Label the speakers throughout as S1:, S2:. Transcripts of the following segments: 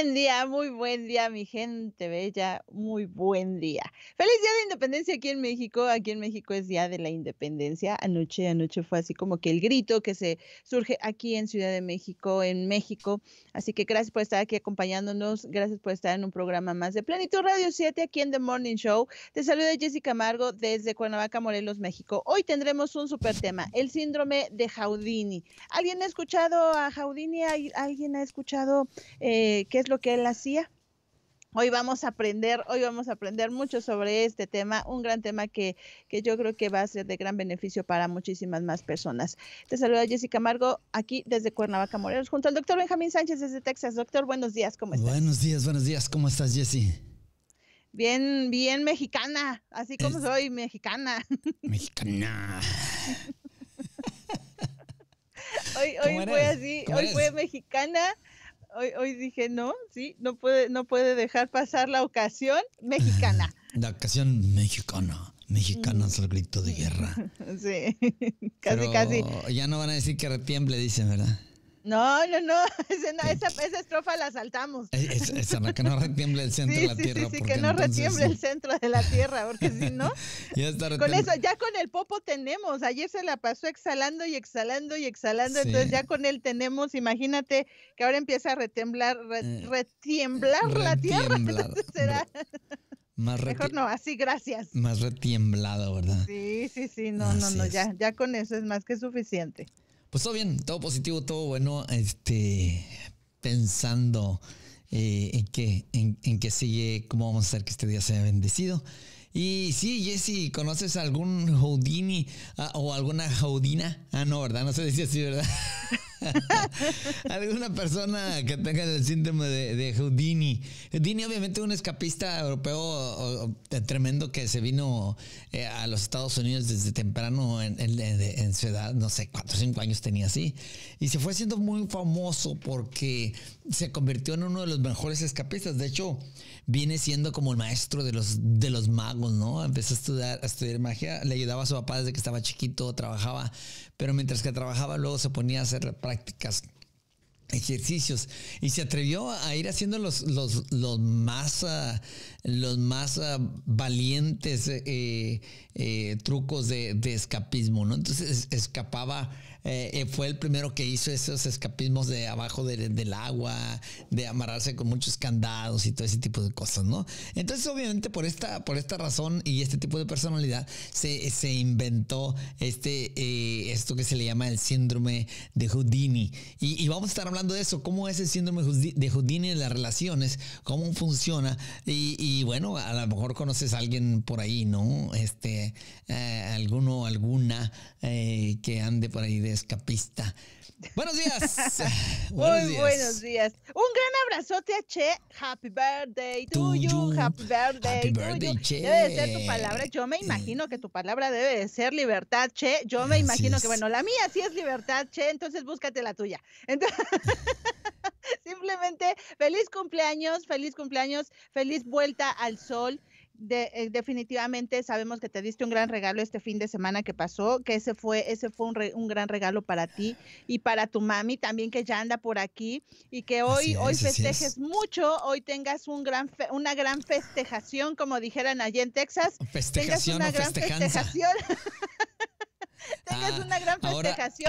S1: buen día, muy buen día, mi gente bella, muy buen día. Feliz día de independencia aquí en México. Aquí en México es día de la independencia. Anoche, anoche fue así como que el grito que se surge aquí en Ciudad de México, en México. Así que gracias por estar aquí acompañándonos. Gracias por estar en un programa más de Plenitud Radio 7 aquí en The Morning Show. Te saluda Jessica Margo desde Cuernavaca, Morelos, México. Hoy tendremos un super tema, el síndrome de Jaudini. ¿Alguien ha escuchado a Jaudini? ¿Alguien ha escuchado eh, qué es lo que él hacía. Hoy vamos a aprender, hoy vamos a aprender mucho sobre este tema, un gran tema que, yo creo que va a ser de gran beneficio para muchísimas más personas. Te saluda Jessica Margo, aquí desde Cuernavaca, Morelos, junto al doctor Benjamín Sánchez desde Texas. Doctor, buenos días, ¿cómo estás?
S2: Buenos días, buenos días, ¿cómo estás, Jessy?
S1: Bien, bien mexicana, así como soy, mexicana. Mexicana. hoy hoy fue así, hoy fui fue mexicana hoy, hoy dije, no, sí, no puede, no puede dejar pasar la ocasión mexicana.
S2: La ocasión mexicana. es el grito de guerra.
S1: Sí, casi, casi.
S2: Ya no van a decir que retiemble, dicen, ¿verdad?
S1: No, no, no, esa, esa estrofa la saltamos. Eh, es,
S2: esa, que no retiemble el centro de la tierra. Sí, sí, que no retiemble el
S1: centro de la tierra, porque si no,
S2: ya con eso,
S1: ya con el popo tenemos. Ayer se la pasó exhalando y exhalando y exhalando, entonces ya con él tenemos, imagínate que ahora empieza a retemblar, eh, retiemblar, la tierra. Será...
S2: Más Mejor no,
S1: así, gracias.
S2: Más retiemblado, ¿verdad?
S1: Sí, sí, sí, no, no, no, ya, ya con eso es más que suficiente.
S2: Pues todo bien, todo positivo, todo bueno. Este, pensando eh, en, qué, en qué sigue, cómo vamos a hacer que este día sea bendecido. Y sí, Jesse, ¿conoces algún Houdini ah, o alguna Houdina? Ah, no, ¿verdad? No se decía así, ¿verdad? alguna persona que tenga el síndrome de, Houdini. Houdini, obviamente, un escapista europeo tremendo que se vino eh, a los Estados Unidos desde temprano en, su edad, no sé, cuatro o cinco años tenía así. Y se fue siendo muy famoso porque se convirtió en uno de los mejores escapistas. De hecho, viene siendo como el maestro de los, de los magos, ¿no? Empezó a estudiar, a estudiar magia, le ayudaba a su papá desde que estaba chiquito, trabajaba, pero mientras que trabajaba luego se ponía a hacer prácticas ejercicios y se atrevió a ir haciendo los, los, más, los más ah, ah, valientes eh, eh, trucos de, de, escapismo, ¿no? Entonces escapaba eh, eh, fue el primero que hizo esos escapismos de abajo del agua, de amarrarse con muchos candados y todo ese tipo de cosas, ¿no? Entonces, obviamente, por esta, por esta razón y este tipo de personalidad, se, inventó este, eh, esto que se le llama el síndrome de Houdini. Y, vamos a estar hablando de eso, cómo es el síndrome de Houdini en las relaciones, cómo funciona. Y, bueno, a lo mejor conoces a alguien por ahí, ¿no? Este, alguno, alguna que ande por ahí de escapista.
S1: Buenos días. Muy buenos días. Un gran abrazote a Che. Happy birthday to, you. Happy birthday, to you. Debe ser tu palabra. Yo me eh. imagino que tu palabra debe de ser libertad, Che. Yo me imagino que, bueno, la mía sí es libertad, Che. Entonces búscate la tuya. simplemente feliz cumpleaños, feliz cumpleaños, feliz vuelta al sol. Eh, definitivamente sabemos que te diste un gran regalo este fin de semana que pasó, que ese fue, ese fue un, gran regalo para ti y para tu mami también que ya anda por aquí y que hoy, hoy festejes mucho, hoy tengas un gran una gran festejación, como dijeran allí en Texas. Festejación o ah, tengas una gran festejación.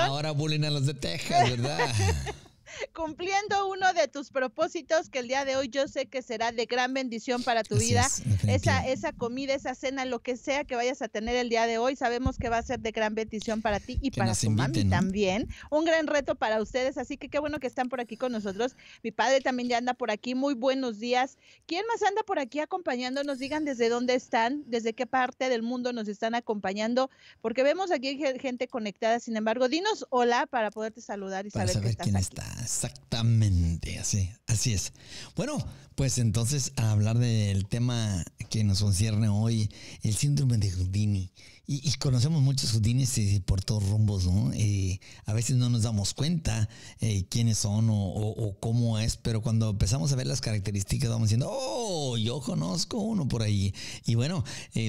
S1: Ahora, ahora
S2: bullying a los de Texas, ¿verdad?
S1: cumpliendo uno de tus propósitos que el día de hoy yo sé que será de gran bendición para tu vida. Esa, esa comida, esa cena, lo que sea que vayas a tener el día de hoy, sabemos que va a ser de gran bendición para ti y para tu también. Un gran reto para ustedes, así que qué bueno que están por aquí con nosotros. Mi padre también ya anda por aquí. Muy buenos días. ¿Quién más anda por aquí acompañándonos? Digan desde dónde están, desde qué parte del mundo nos están acompañando, porque vemos aquí gente conectada. Sin embargo, dinos hola para poderte saludar y saber, que estás aquí.
S2: Exactamente, así, así es. Bueno, pues entonces a hablar del tema que nos concierne hoy, el síndrome de Houdini. Y, conocemos muchos Houdines eh, por todos rumbos, ¿no? Eh, a veces no nos damos cuenta eh, quiénes son o, cómo es, pero cuando empezamos a ver las características vamos diciendo, oh, yo conozco uno por ahí. Y bueno,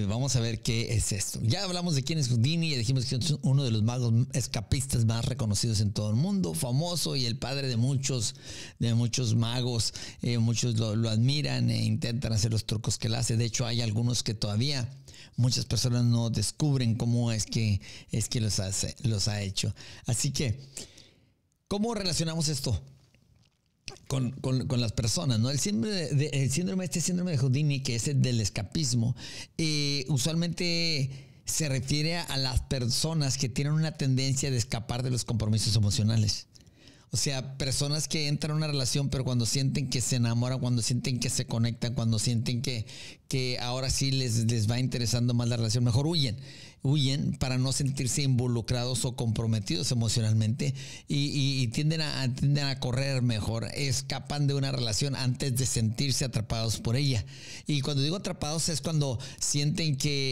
S2: vamos a ver qué es esto. Ya hablamos de quién es Houdini y dijimos que es uno de los magos escapistas más reconocidos en todo el mundo, famoso y el padre de muchos, de muchos magos. muchos lo, lo admiran e intentan hacer los trucos que él hace. De hecho, hay algunos que todavía muchas personas no descubren cómo es que, es que los, hace, los ha hecho. Así que, ¿cómo relacionamos esto? Con, con, las personas, ¿no? El síndrome, de, el síndrome, este síndrome de Houdini, que es el del escapismo, eh, usualmente se refiere a las personas que tienen una tendencia de escapar de los compromisos emocionales. O sea, personas que entran a una relación, pero cuando sienten que se enamoran, cuando sienten que se conectan, cuando sienten que, ahora sí les va interesando más la relación, mejor huyen huyen para no sentirse involucrados o comprometidos emocionalmente y, tienden, a, tienden a correr mejor, escapan de una relación antes de sentirse atrapados por ella. Y cuando digo atrapados es cuando sienten que,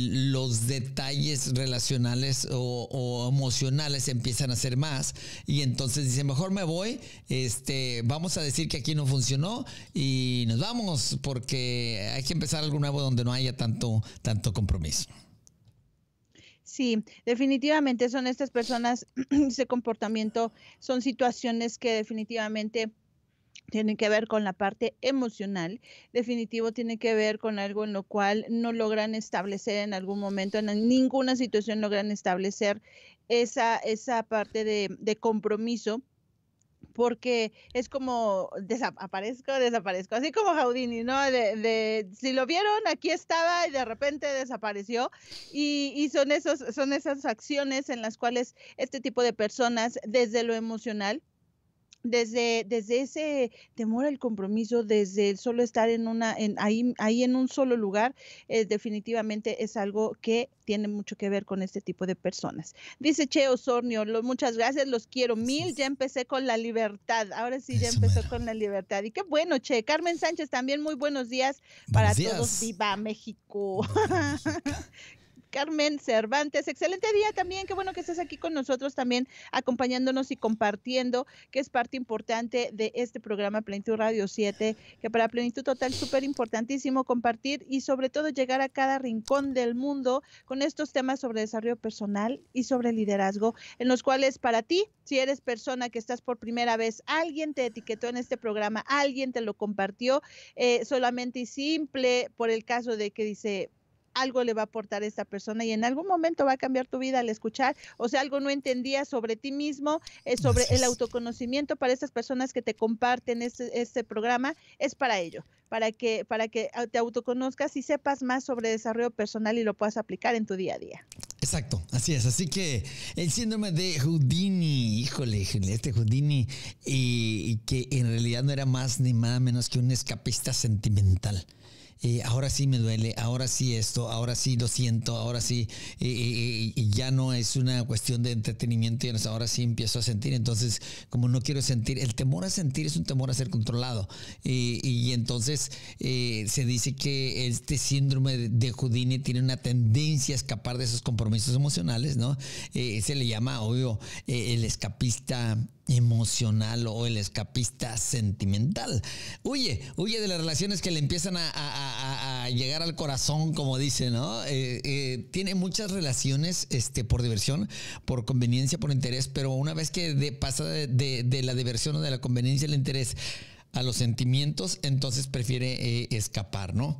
S2: los detalles relacionales o, o, emocionales empiezan a ser más y entonces dicen, mejor me voy, este, vamos a decir que aquí no funcionó y nos vamos porque hay que empezar algo nuevo donde no haya tanto, tanto compromiso.
S1: Sí, definitivamente son estas personas, ese comportamiento, son situaciones que definitivamente tienen que ver con la parte emocional, definitivo tiene que ver con algo en lo cual no logran establecer en algún momento, en ninguna situación logran establecer esa, esa parte de, de compromiso porque es como desaparezco, desaparezco, así como Jaudini, ¿no? De, si lo vieron, aquí estaba y de repente desapareció. Y, y, son, esos, son esas acciones en las cuales este tipo de personas, desde lo emocional, desde, desde ese temor al compromiso, desde el solo estar en una, en, ahí, en un solo lugar, eh, definitivamente es algo que tiene mucho que ver con este tipo de personas. Dice Che Osornio, muchas gracias, los quiero mil, ya empecé con la libertad, ahora sí ya empecé empezó con la libertad. Y qué bueno, Che. Carmen Sánchez también, muy buenos días para todos. Viva México. Carmen Cervantes. Excelente día también, qué bueno que estés aquí con nosotros también, acompañándonos y compartiendo, que es parte importante de este programa Plenitud Radio 7, que para Plenitud Total es súper importantísimo compartir y sobre todo llegar a cada rincón del mundo con estos temas sobre desarrollo personal y sobre liderazgo, en los cuales para ti, si eres persona que estás por primera vez, alguien te etiquetó en este programa, alguien te lo compartió, eh, solamente y simple por el caso de que dice, algo le va a aportar a esta persona y en algún momento va a cambiar tu vida al escuchar, o sea, algo no entendías sobre ti mismo, eh, es sobre el autoconocimiento para estas personas que te comparten este, programa, es para ello, para que, para que ah, te autoconozcas y sepas más sobre desarrollo personal y lo puedas aplicar en tu día a día.
S2: Exacto, así es. Así que el síndrome de Houdini, híjole, este Houdini, y que en realidad no era más ni nada menos que un escapista sentimental. Eh, ahora sí me duele, ahora sí esto, ahora sí lo siento, ahora sí, y, ya no es una cuestión de entretenimiento, y ahora sí empiezo a sentir, entonces como no quiero sentir, el temor a sentir es un temor a ser controlado, y, entonces eh, se dice que este síndrome de, Houdini tiene una tendencia a escapar de esos compromisos emocionales, ¿no? Eh, se le llama, obvio, el escapista emocional o el escapista sentimental. Huye, huye de las relaciones que le empiezan a, llegar al corazón, como dice, ¿no? Eh, eh, tiene muchas relaciones este, por diversión, por conveniencia, por interés, pero una vez que pasa de, la diversión o de la conveniencia el interés a los sentimientos, entonces prefiere eh, escapar, ¿no?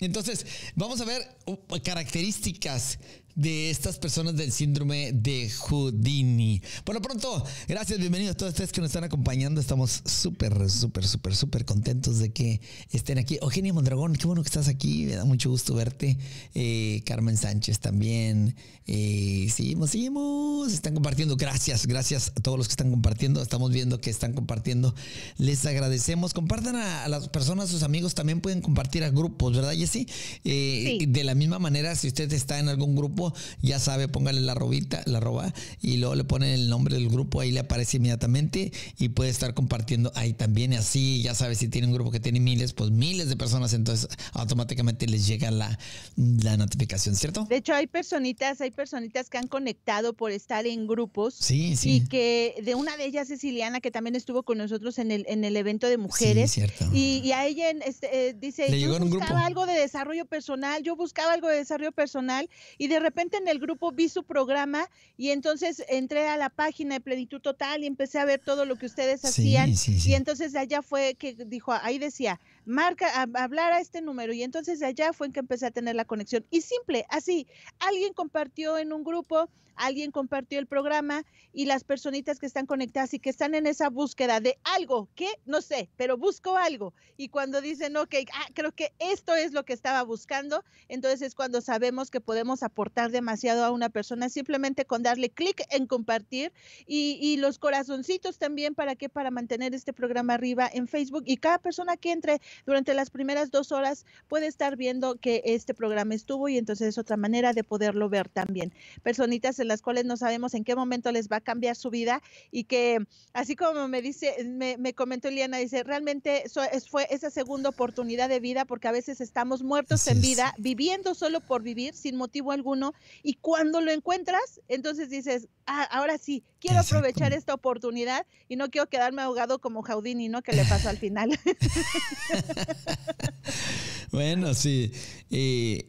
S2: Entonces, vamos a ver uh, características de estas personas del síndrome de Houdini. Por lo pronto, gracias, bienvenidos a todos ustedes que nos están acompañando. Estamos súper, súper, súper, súper contentos de que estén aquí. Eugenia Mondragón, qué bueno que estás aquí, me da mucho gusto verte. Eh, Carmen Sánchez también. Eh, seguimos, seguimos. Están compartiendo. Gracias, gracias a todos los que están compartiendo. Estamos viendo que están compartiendo. Les agradecemos. Compartan a, las personas, sus amigos, también pueden compartir a grupos, ¿verdad, Jessy? Eh, sí. De la misma manera, si usted está en algún grupo, ya sabe, póngale la robita, la roba, y luego le ponen el nombre del grupo, ahí le aparece inmediatamente y puede estar compartiendo ahí también. Así, ya sabe, si tiene un grupo que tiene miles, pues miles de personas, entonces automáticamente les llega la, notificación, ¿cierto?
S1: De hecho, hay personitas, hay personitas que han conectado por estar en grupos. Sí, sí. Y que de una de ellas Ceciliana, que también estuvo con nosotros en el, en el evento de mujeres. cierto. Y, a ella este, eh, dice, yo buscaba algo de desarrollo personal, yo buscaba algo de desarrollo personal y de repente repente en el grupo vi su programa y entonces entré a la página de Plenitud Total y empecé a ver todo lo que ustedes hacían. Y entonces allá fue que dijo, ahí decía, marca, hablar a este número. Y entonces allá fue en que empecé a tener la conexión. Y simple, así, alguien compartió en un grupo, alguien compartió el programa y las personitas que están conectadas y que están en esa búsqueda de algo, que no sé, pero busco algo. Y cuando dicen, ok, ah, creo que esto es lo que estaba buscando, entonces es cuando sabemos que podemos aportar demasiado a una persona simplemente con darle clic en compartir y, los corazoncitos también para que para mantener este programa arriba en Facebook y cada persona que entre durante las primeras dos horas puede estar viendo que este programa estuvo y entonces es otra manera de poderlo ver también. Personitas las cuales no sabemos en qué momento les va a cambiar su vida y que así como me dice, me, comentó Eliana, dice, realmente eso es, fue esa segunda oportunidad de vida porque a veces estamos muertos en vida, viviendo solo por vivir, sin motivo alguno, y cuando lo encuentras, entonces dices, ah, ahora sí, quiero aprovechar esta oportunidad y no quiero quedarme ahogado como Jaudini, ¿no? Que le pasó al final.
S2: bueno, sí. Y,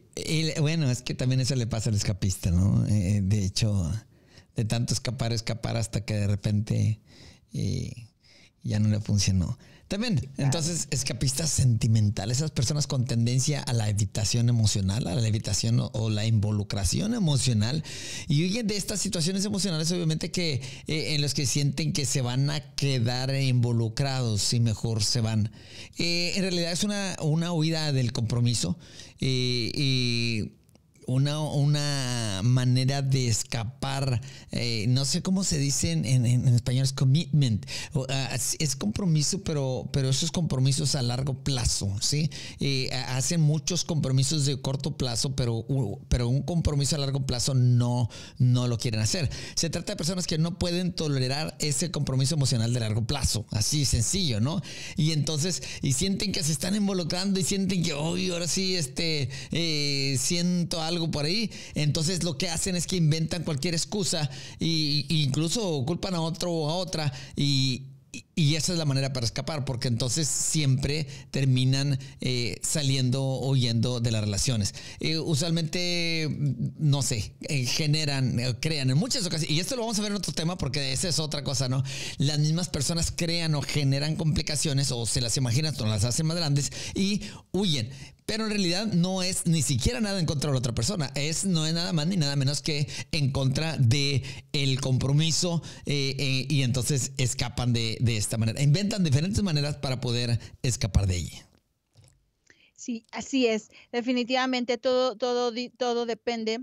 S2: bueno, es que también eso le pasa al escapista, ¿no? Eh, de hecho, de tanto escapar, escapar hasta que de repente eh, ya no le funcionó. También, entonces, escapistas sentimentales, esas personas con tendencia a la evitación emocional, a la evitación o, la involucración emocional, y huyen de estas situaciones emocionales, obviamente, que eh, en los que sienten que se van a quedar involucrados y mejor se van. Eh, en realidad es una, huida del compromiso y una, una manera de escapar, eh, no sé cómo se dice en, en, español, es commitment, ah, es compromiso, pero, pero esos compromisos a largo plazo, ¿sí? Eh, hacen muchos compromisos de corto plazo, pero, pero un compromiso a largo plazo no, no lo quieren hacer. Se trata de personas que no pueden tolerar ese compromiso emocional de largo plazo, así sencillo, ¿no? Y entonces, y sienten que se están involucrando y sienten que, hoy ahora sí, este, eh, siento algo algo por ahí. Entonces lo que hacen es que inventan cualquier excusa e incluso culpan a otro o a otra y, y esa es la manera para escapar, porque entonces siempre terminan eh, saliendo o huyendo de las relaciones. Eh, usualmente, no sé, eh, generan, crean en muchas ocasiones, y esto lo vamos a ver en otro tema, porque esa es otra cosa, ¿no? Las mismas personas crean o generan complicaciones o se las imaginan o las hacen más grandes y huyen pero en realidad no es ni siquiera nada en contra de la otra persona. Es, no es nada más ni nada menos que en contra de compromiso y entonces escapan de, de, esta manera. Inventan diferentes maneras para poder escapar de ella.
S1: Sí, así es. Definitivamente todo, todo, todo depende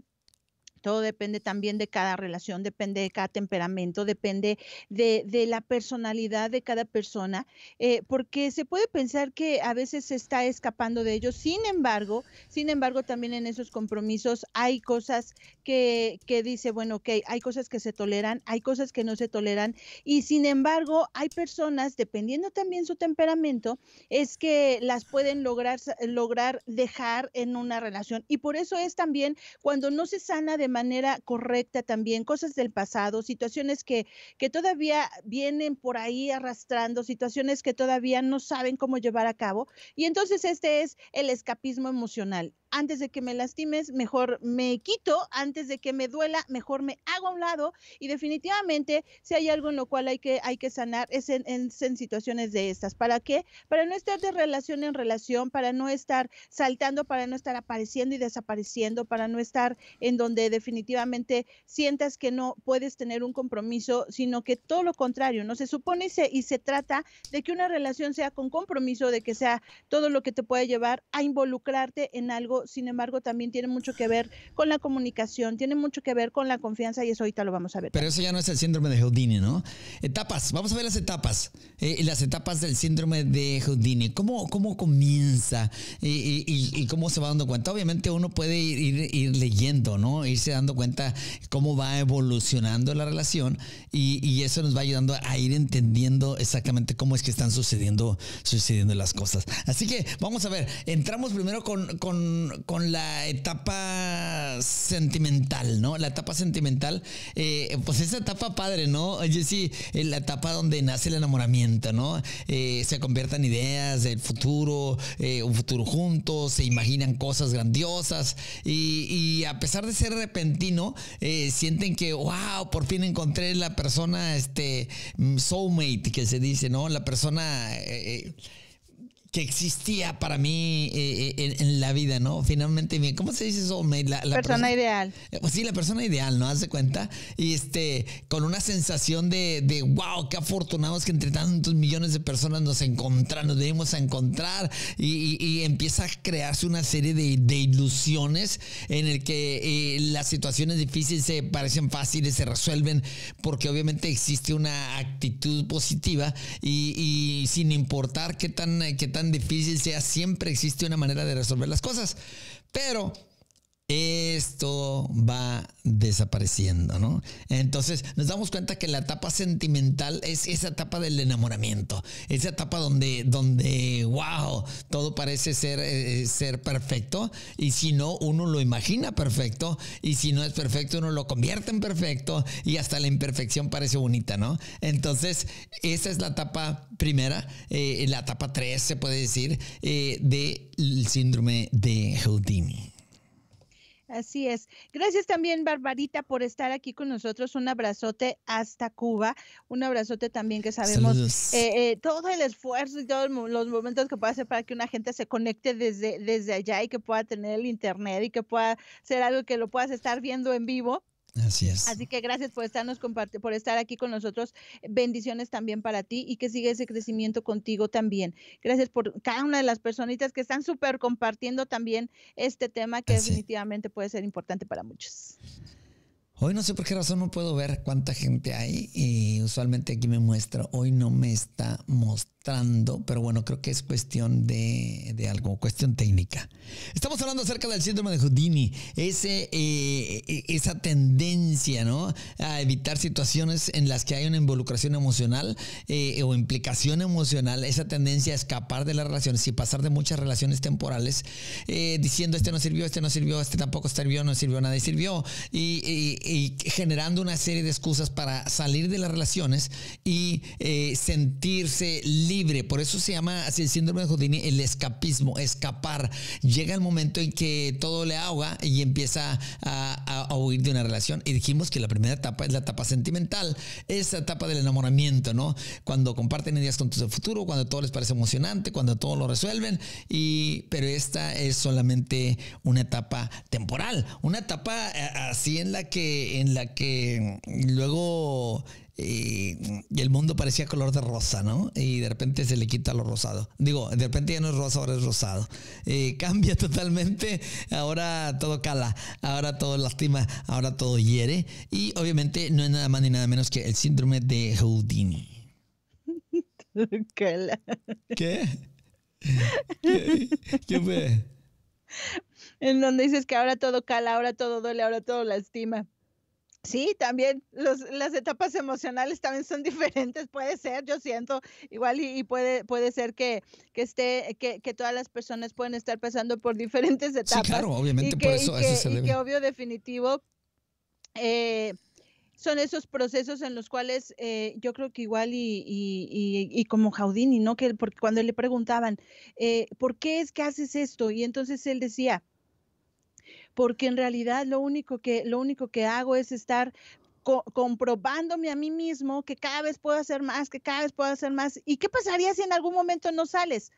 S1: todo depende también de cada relación, depende de cada temperamento, depende de, la personalidad de cada persona, eh, porque se puede pensar que a veces se está escapando de ellos, sin embargo, sin embargo también en esos compromisos hay cosas que, dice, bueno, ok, hay cosas que se toleran, hay cosas que no se toleran y sin embargo hay personas, dependiendo también su temperamento, es que las pueden lograr, lograr dejar en una relación y por eso es también cuando no se sana de manera correcta también, cosas del pasado, situaciones que, que todavía vienen por ahí arrastrando, situaciones que todavía no saben cómo llevar a cabo. Y entonces este es el escapismo emocional antes de que me lastimes, mejor me quito, antes de que me duela, mejor me hago a un lado y definitivamente si hay algo en lo cual hay que, hay que sanar es en, en, situaciones de estas. ¿Para qué? Para no estar de relación en relación, para no estar saltando, para no estar apareciendo y desapareciendo, para no estar en donde definitivamente sientas que no puedes tener un compromiso, sino que todo lo contrario, ¿no? Se supone y se, y se trata de que una relación sea con compromiso, de que sea todo lo que te puede llevar a involucrarte en algo sin embargo también tiene mucho que ver con la comunicación, tiene mucho que ver con la confianza y eso ahorita lo vamos a ver. Pero
S2: eso ya no es el síndrome de Houdini, ¿no? Etapas, vamos a ver las etapas, eh, las etapas del síndrome de Houdini. ¿Cómo, cómo comienza y, cómo se va dando cuenta? Obviamente uno puede ir, ir, leyendo, ¿no? Irse dando cuenta cómo va evolucionando la relación y, eso nos va ayudando a ir entendiendo exactamente cómo es que están sucediendo, sucediendo las cosas. Así que vamos a ver, entramos primero con, con con, la etapa sentimental, ¿no? La etapa sentimental, eh, pues esa etapa padre, ¿no? Jessy, eh, la etapa donde nace el enamoramiento, ¿no? Eh, se conviertan ideas del futuro, un futuro juntos, se imaginan cosas grandiosas y, y a pesar de ser repentino, sienten que, wow, por fin encontré la persona, este, mm, soulmate, que se dice, ¿no? La persona que existía para mí eh, eh, en, la vida, ¿no? Finalmente, ¿cómo se dice eso? La, la persona, ideal. Eh, pues sí, la persona ideal, ¿no? Hace cuenta. Y este, con una sensación de, de wow, qué afortunados que entre tantos millones de personas nos encontramos, nos debemos encontrar. Y, empieza a crearse una serie de, ilusiones en el que las situaciones difíciles se parecen fáciles, se resuelven, porque obviamente existe una actitud positiva y, y sin importar qué tan, qué tan difícil sea, siempre existe una manera de resolver las cosas. Pero esto va desapareciendo, ¿no? Entonces nos damos cuenta que la etapa sentimental es esa etapa del enamoramiento, esa etapa donde, donde wow, todo parece ser, eh, eh, ser perfecto y si no, uno lo imagina perfecto y si no es perfecto, uno lo convierte en perfecto y hasta la imperfección parece bonita, ¿no? Entonces, esa es la etapa primera, eh, la etapa tres se puede decir, del de síndrome de Houdini.
S1: Así es. Gracias también, Barbarita, por estar aquí con nosotros. Un abrazote hasta Cuba. Un abrazote también que sabemos eh, eh, todo el esfuerzo y todos los momentos que puede hacer para que una gente se conecte desde, desde allá y que pueda tener el internet y que pueda ser algo que lo puedas estar viendo en vivo. Así es. Así que gracias por estarnos por estar aquí con nosotros. Bendiciones también para ti y que siga ese crecimiento contigo también. Gracias por cada una de las personitas que están súper compartiendo también este tema que definitivamente puede ser importante para muchos.
S2: Hoy no sé por qué razón no puedo ver cuánta gente hay y usualmente aquí me muestra. Hoy no me está mostrando pero bueno, creo que es cuestión de, algo, cuestión técnica. Estamos hablando acerca del síndrome de Houdini, ese, eh, esa tendencia ¿no? a evitar situaciones en las que hay una involucración emocional eh, o implicación emocional, esa tendencia a escapar de las relaciones y pasar de muchas relaciones temporales eh, diciendo este no sirvió, este no sirvió, este tampoco sirvió, no sirvió, nadie sirvió, y, y generando una serie de excusas para salir de las relaciones y sentirse libre por eso se llama así el síndrome de Houdini, el escapismo, escapar. Llega el momento en que todo le ahoga y empieza a, huir de una relación. Y dijimos que la primera etapa es la etapa sentimental, esa etapa del enamoramiento, ¿no? Cuando comparten ideas con tu futuro, cuando todo les parece emocionante, cuando todo lo resuelven, y, pero esta es solamente una etapa temporal, una etapa eh, así en la que, en la que luego y, el mundo parecía color de rosa, ¿no? Y de repente se le quita lo rosado. Digo, de repente ya no es rosa, ahora es rosado. cambia totalmente, ahora todo cala, ahora todo lastima, ahora todo hiere. Y obviamente no es nada más ni nada menos que el síndrome de Houdini.
S1: ¿Qué? ¿Qué? ¿Qué fue? En donde dices que ahora todo cala, ahora todo duele, ahora todo lastima. Sí, también los, las etapas emocionales también son diferentes, puede ser, yo siento igual y, puede, puede ser que, esté, que, todas las personas pueden estar pasando por diferentes etapas. Sí, claro, obviamente, por eso, y que, y que obvio definitivo eh, son esos procesos en los cuales eh, yo creo que igual y, y, y, y, como Jaudini, ¿no? Que porque cuando le preguntaban, eh, ¿por qué es que haces esto? Y entonces él decía, porque en realidad lo único que, lo único que hago es estar comprobándome a mí mismo que cada vez puedo hacer más, que cada vez puedo hacer más. ¿Y qué pasaría si en algún momento no sales?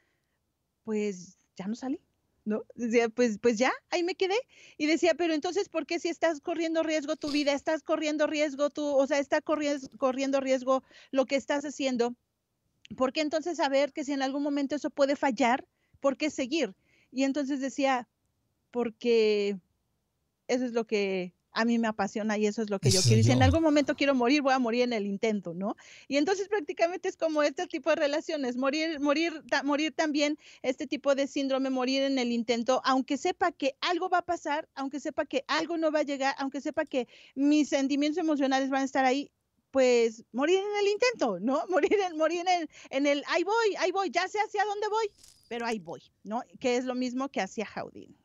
S1: Pues ya no salí. ¿No? Decía, pues, pues ya, ahí me quedé. Y decía, pero entonces, ¿por qué si estás corriendo riesgo tu vida, estás corriendo riesgo tú, o sea, está corriendo riesgo lo que estás haciendo? ¿Por qué entonces saber que si en algún momento eso puede fallar, por qué seguir? Y entonces decía, porque eso es lo que a mí me apasiona y eso es lo que yo quiero. si en algún momento quiero morir, voy a morir en el intento, ¿no? Y entonces prácticamente es como este tipo de relaciones, morir, morir, morir también este tipo de síndrome, morir en el intento, aunque sepa que algo va a pasar, aunque sepa que algo no va a llegar, aunque sepa que mis sentimientos emocionales van a estar ahí, pues morir en el intento, ¿no? Morir en, morir el, en el ahí voy, ahí voy, ya sé hacia dónde voy, pero ahí voy, ¿no? Que es lo mismo que hacia Jaudín.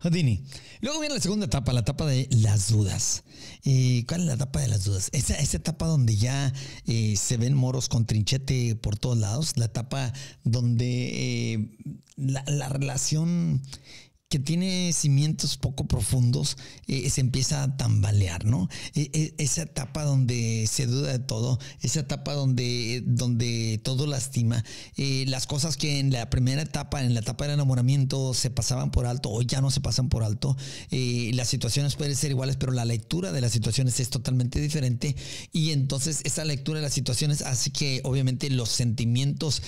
S2: Houdini. Luego viene la segunda etapa, la etapa de las dudas. Eh, ¿Cuál es la etapa de las dudas? Esa, esa etapa donde ya eh, se ven moros con trinchete por todos lados, la etapa donde eh, la, relación que tiene cimientos poco profundos, eh, se empieza a tambalear, ¿no? E, e, esa etapa donde se duda de todo, esa etapa donde, donde todo lastima, eh, las cosas que en la primera etapa, en la etapa del enamoramiento, se pasaban por alto, o ya no se pasan por alto, eh, las situaciones pueden ser iguales, pero la lectura de las situaciones es totalmente diferente y entonces esa lectura de las situaciones hace que obviamente los sentimientos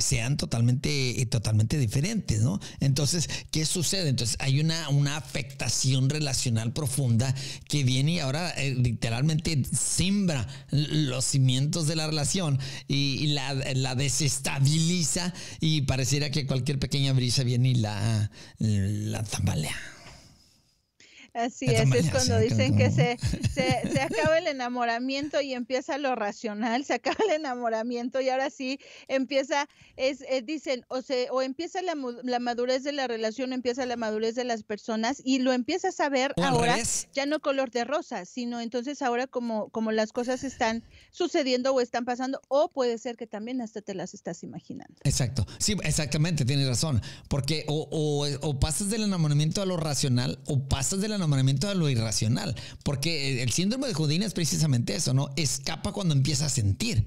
S2: sean totalmente, totalmente diferentes, ¿no? Entonces, ¿qué sucede? Entonces hay una, una afectación relacional profunda que viene y ahora eh, literalmente simbra los cimientos de la relación y, la, desestabiliza y pareciera que cualquier pequeña brisa viene y la, la tambalea.
S1: Así es, es cuando dicen que se, se, acaba el enamoramiento y empieza lo racional, se acaba el enamoramiento y ahora sí empieza, es, eh, dicen, o, se, o empieza la, la, madurez de la relación, empieza la madurez de las personas y lo empiezas a ver ahora, ya no color de rosa, sino entonces ahora como, como las cosas están sucediendo o están pasando, o puede ser que también hasta te las estás imaginando.
S2: Exacto, sí, exactamente, tienes razón, porque o, o pasas del enamoramiento a lo racional o pasas del nombramiento a lo irracional, porque eh, el síndrome de Houdini es precisamente eso, ¿no? Escapa cuando empieza a sentir.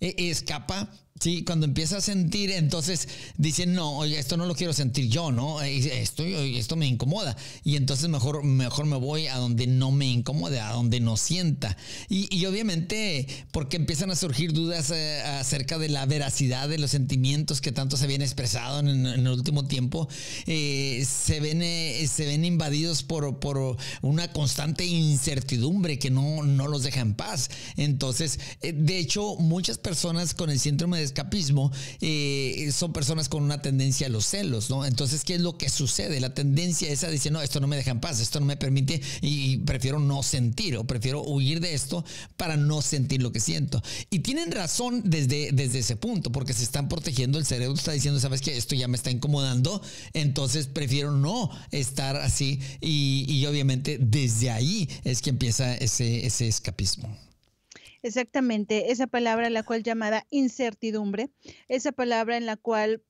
S2: E, escapa Sí, cuando empieza a sentir, entonces dicen, no, oye, esto no lo quiero sentir yo, ¿no? Eh, esto, esto me incomoda. Y entonces mejor, mejor me voy a donde no me incomode, a donde no sienta. Y, obviamente, porque empiezan a surgir dudas eh, acerca de la veracidad de los sentimientos que tanto se habían expresado en, el último tiempo, eh, se, ven, se ven invadidos por, una constante incertidumbre que no los deja en paz. Entonces, de hecho, muchas personas con el síndrome de escapismo, eh, son personas con una tendencia a los celos, ¿no? Entonces, ¿qué es lo que sucede? La tendencia esa dice, no, esto no me deja en paz, esto no me permite y prefiero no sentir o prefiero huir de esto para no sentir lo que siento. Y tienen razón desde, desde ese punto, porque se están protegiendo, el cerebro está diciendo, sabes que esto ya me está incomodando, entonces prefiero no estar así y, y obviamente desde ahí es que empieza ese, ese escapismo.
S1: Exactamente, esa palabra la cual llamada incertidumbre, esa palabra en la cual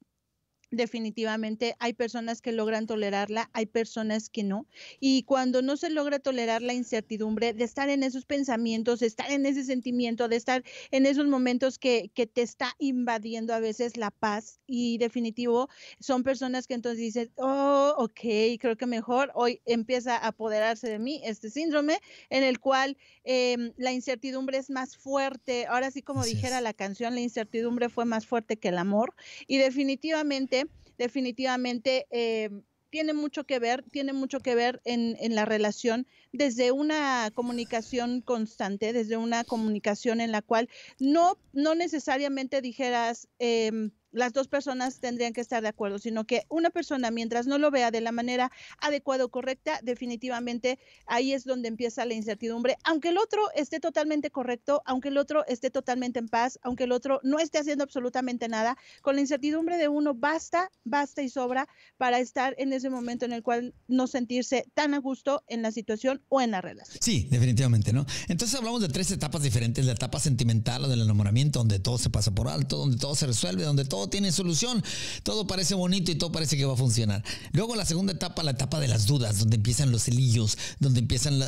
S1: definitivamente hay personas que logran tolerarla, hay personas que no. Y cuando no se logra tolerar la incertidumbre de estar en esos pensamientos, estar en ese sentimiento, de estar en esos momentos que, te está invadiendo a veces la paz y definitivo, son personas que entonces dicen, oh, ok, creo que mejor hoy empieza a apoderarse de mí este síndrome en el cual em, la incertidumbre es más fuerte. Ahora sí, como dijera la canción, la incertidumbre fue más fuerte que el amor. Y definitivamente definitivamente eh, tiene mucho que ver, tiene mucho que ver en, la relación desde una comunicación constante, desde una comunicación en la cual no, no necesariamente dijeras, em, las dos personas tendrían que estar de acuerdo, sino que una persona mientras no lo vea de la manera adecuada o correcta, definitivamente ahí es donde empieza la incertidumbre, aunque el otro esté totalmente correcto, aunque el otro esté totalmente en paz, aunque el otro no esté haciendo absolutamente nada, con la incertidumbre de uno basta, basta y sobra para estar en ese momento en el cual no sentirse tan a gusto en la situación o en la relación. Sí,
S2: definitivamente, ¿no? Entonces hablamos de tres etapas diferentes, la etapa sentimental o del enamoramiento, donde todo se pasa por alto, donde todo se resuelve, donde todo tiene solución, todo parece bonito y todo parece que va a funcionar. Luego la segunda etapa, la etapa de las dudas, donde empiezan los celillos, donde empiezan,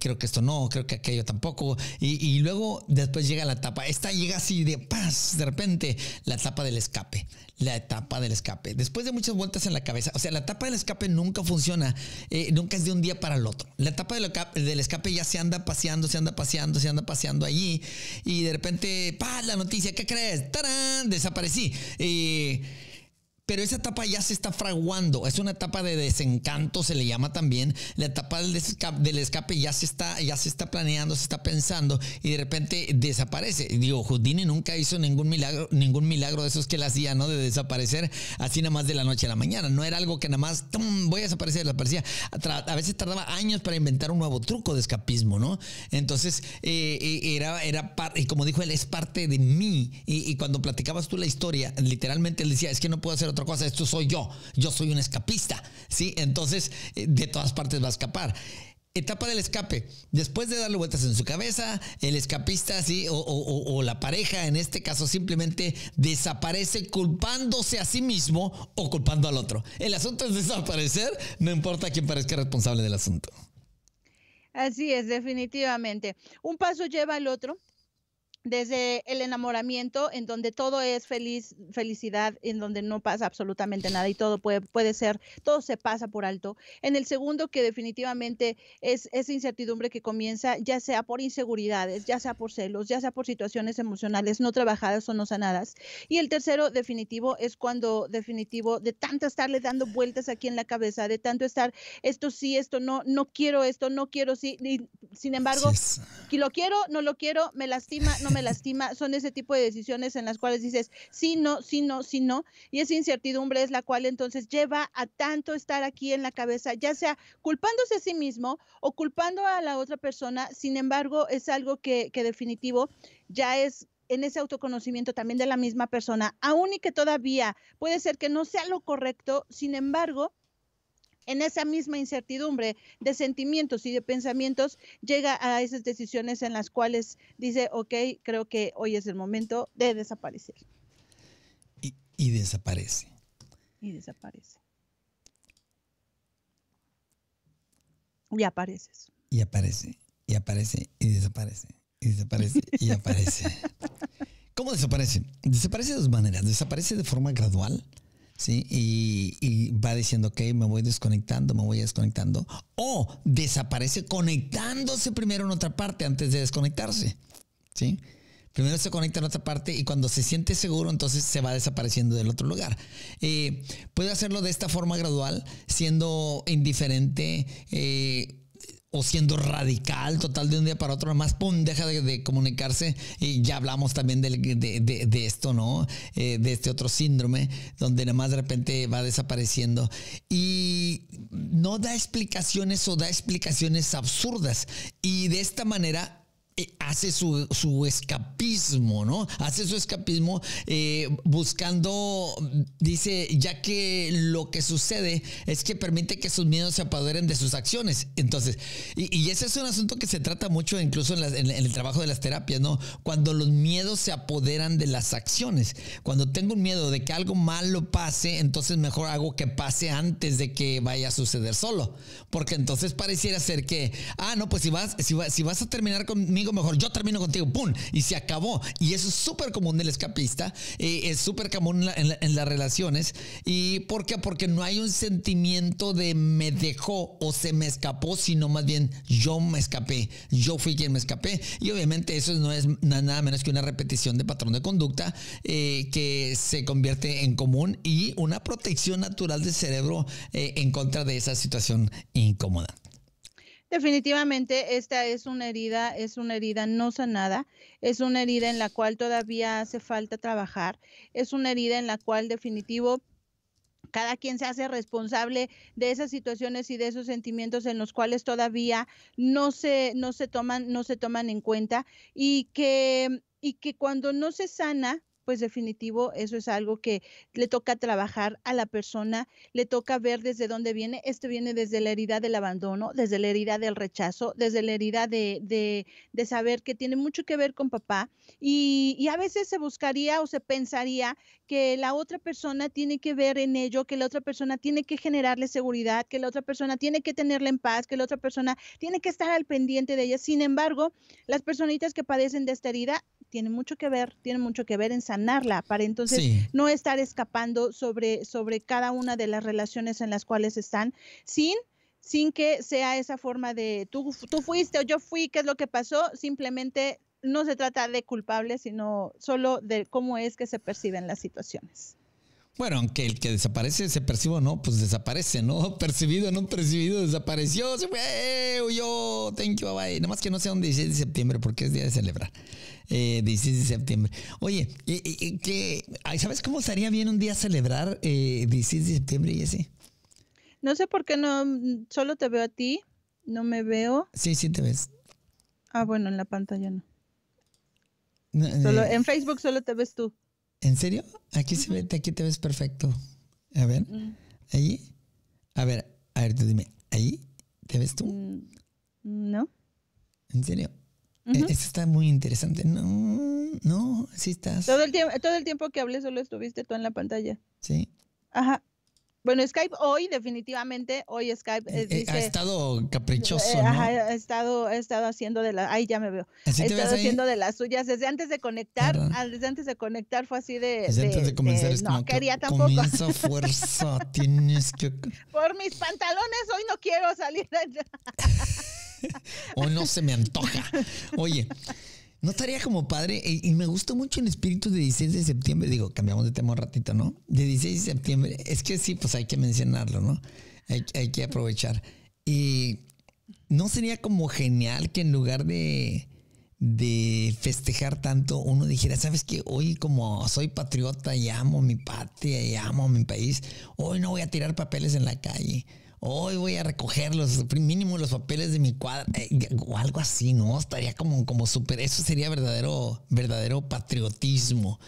S2: creo que esto no, creo que aquello tampoco. Y, y luego después llega la etapa, esta llega así de paz, de repente, la etapa del escape, la etapa del escape. Después de muchas vueltas en la cabeza, o sea, la etapa del escape nunca funciona, eh, nunca es de un día para el otro. La etapa del, escape ya se anda paseando, se anda paseando, se anda paseando allí y de repente, pa La noticia, ¿qué crees? ¡Tarán! Desaparecí. Eh, pero esa etapa ya se está fraguando, es una etapa de desencanto, se le llama también, la etapa del escape, del escape ya se está ya se está planeando, se está pensando y de repente desaparece. Digo, Houdini nunca hizo ningún milagro, ningún milagro de esos que él hacía, ¿no? De desaparecer así nada más de la noche a la mañana, no era algo que nada más voy a desaparecer, desaparecía. A, veces tardaba años para inventar un nuevo truco de escapismo, ¿no? Entonces, eh, eh, era era y como dijo él, es parte de mí y, y cuando platicabas tú la historia, literalmente él decía, es que no puedo hacer otra otra cosa, esto soy yo, yo soy un escapista, ¿sí? Entonces, eh, de todas partes va a escapar. Etapa del escape. Después de darle vueltas en su cabeza, el escapista sí, o, o, la pareja en este caso simplemente desaparece culpándose a sí mismo o culpando al otro. El asunto es desaparecer, no importa quién parezca responsable del asunto.
S1: Así es, definitivamente. Un paso lleva al otro desde el enamoramiento, en donde todo es feliz, felicidad, en donde no pasa absolutamente nada y todo puede, puede ser, todo se pasa por alto. En el segundo, que definitivamente es esa incertidumbre que comienza, ya sea por inseguridades, ya sea por celos, ya sea por situaciones emocionales no trabajadas o no sanadas. Y el tercero, definitivo, es cuando definitivo, de tanto estarle dando vueltas aquí en la cabeza, de tanto estar, esto sí, esto no, no quiero esto, no quiero sí, sin embargo, lo quiero, no lo quiero, me lastima, no me lastima, son ese tipo de decisiones en las cuales dices, sí, no, sí, no, sí, no, y esa incertidumbre es la cual entonces lleva a tanto estar aquí en la cabeza, ya sea culpándose a sí mismo o culpando a la otra persona, sin embargo, es algo que, que definitivo ya es en ese autoconocimiento también de la misma persona, aún y que todavía puede ser que no sea lo correcto, sin embargo, en esa misma incertidumbre de sentimientos y de pensamientos, llega a esas decisiones en las cuales dice, ok, creo que hoy es el momento de desaparecer.
S2: Y, desaparece.
S1: Y desaparece. Y apareces.
S2: Y aparece, y aparece, y desaparece, y desaparece, y aparece. ¿Cómo desaparece? Desaparece de dos maneras. Desaparece de forma gradual ¿sí? Y, va diciendo, ok, me voy desconectando, me voy desconectando. O desaparece conectándose primero en otra parte antes de desconectarse, ¿sí? Primero se conecta en otra parte y cuando se siente seguro, entonces se va desapareciendo del otro lugar. Eh, puede hacerlo de esta forma gradual, siendo indiferente. Eh, o siendo radical total de un día para otro, más pum, deja de, comunicarse. Y ya hablamos también de, de, esto, ¿no? Eh, de este otro síndrome, donde nada más de repente va desapareciendo. Y no da explicaciones o da explicaciones absurdas. Y de esta manera eh, hace su, escapismo, ¿no? Hace su escapismo eh, buscando, dice, ya que lo que sucede es que permite que sus miedos se apoderen de sus acciones. Entonces, y, ese es un asunto que se trata mucho incluso en, el trabajo de las terapias, ¿no? Cuando los miedos se apoderan de las acciones. Cuando tengo un miedo de que algo malo pase, entonces mejor hago que pase antes de que vaya a suceder solo. Porque entonces pareciera ser que, ah, no, pues si vas, si vas a terminar conmigo, mejor, yo termino contigo, ¡pum! Y se acabó. Y eso es súper común del escapista, eh, es súper común en, las relaciones. ¿Y por qué? Porque no hay un sentimiento de me dejó o se me escapó, sino más bien yo me escapé, yo fui quien me escapé. Y obviamente eso no es nada menos que una repetición de patrón de conducta eh, que se convierte en común y una protección natural del cerebro eh, en contra de esa situación incómoda
S1: definitivamente esta es una herida, es una herida no sanada, es una herida en la cual todavía hace falta trabajar, es una herida en la cual definitivo cada quien se hace responsable de esas situaciones y de esos sentimientos en los cuales todavía no se, no se toman, no se toman en cuenta y que, y que cuando no se sana, pues definitivo eso es algo que le toca trabajar a la persona, le toca ver desde dónde viene. Esto viene desde la herida del abandono, desde la herida del rechazo, desde la herida de, saber que tiene mucho que ver con papá. Y, y a veces se buscaría o se pensaría que la otra persona tiene que ver en ello, que la otra persona tiene que generarle seguridad, que la otra persona tiene que tenerla en paz, que la otra persona tiene que estar al pendiente de ella. Sin embargo, las personitas que padecen de esta herida tiene mucho que ver, tiene mucho que ver en sanarla, para entonces no estar escapando sobre, sobre cada una de las relaciones en las cuales están, sin sin que sea esa forma de tú, tú fuiste o yo fui, qué es lo que pasó, simplemente no se trata de culpables, sino solo de cómo es que se perciben las situaciones.
S2: Bueno, aunque el que desaparece se percibe o no, pues desaparece, ¿no? Percibido, no percibido, desapareció, se fue, eh, huyó, thank you, bye Nada más que no sea un 16 de septiembre, porque es día de celebrar. 16 eh, de septiembre. Oye, y ¿sabes cómo estaría bien un día celebrar 16 eh, de septiembre y así?
S1: No sé por qué no, solo te veo a ti, no me veo.
S2: Sí, sí te ves.
S1: Ah, bueno, en la pantalla no. en Facebook solo te ves tú.
S2: ¿En serio? Aquí se ve, aquí te ves perfecto. A ver, mm. ahí. A ver, a ver, tú dime, ¿ahí te ves tú? Mm, no. ¿En serio? E, está muy interesante. No, no, sí estás.
S1: Todo el, tiempo, todo el tiempo que hablé solo estuviste tú en la pantalla. Sí. Ajá. Bueno, Skype hoy, definitivamente, hoy Skype eh, eh, ha
S2: estado caprichoso. Eh, ¿no? ha,
S1: estado, ha estado haciendo de la. ya me veo. haciendo de las suyas. Desde antes de conectar, ah, desde antes de conectar fue así de. Desde antes de comenzar, no, quería tampoco. esa fuerza,
S2: tienes que.
S1: Por mis pantalones, hoy no quiero salir.
S2: o no se me antoja. Oye.
S1: No estaría como padre,
S2: y, me gustó mucho el espíritu de 16 de septiembre. Digo, cambiamos de tema un ratito, ¿no? De 16 de septiembre. Es que sí, pues hay que mencionarlo, ¿no? Hay, hay que aprovechar. Y no sería como genial que en lugar de, de festejar tanto, uno dijera, sabes qué? hoy como soy patriota y amo mi patria y amo mi país, hoy no voy a tirar papeles en la calle, hoy voy a recoger los mínimo los papeles de mi cuadra eh, o algo así, ¿no? Estaría como, como súper, eso sería verdadero, verdadero patriotismo.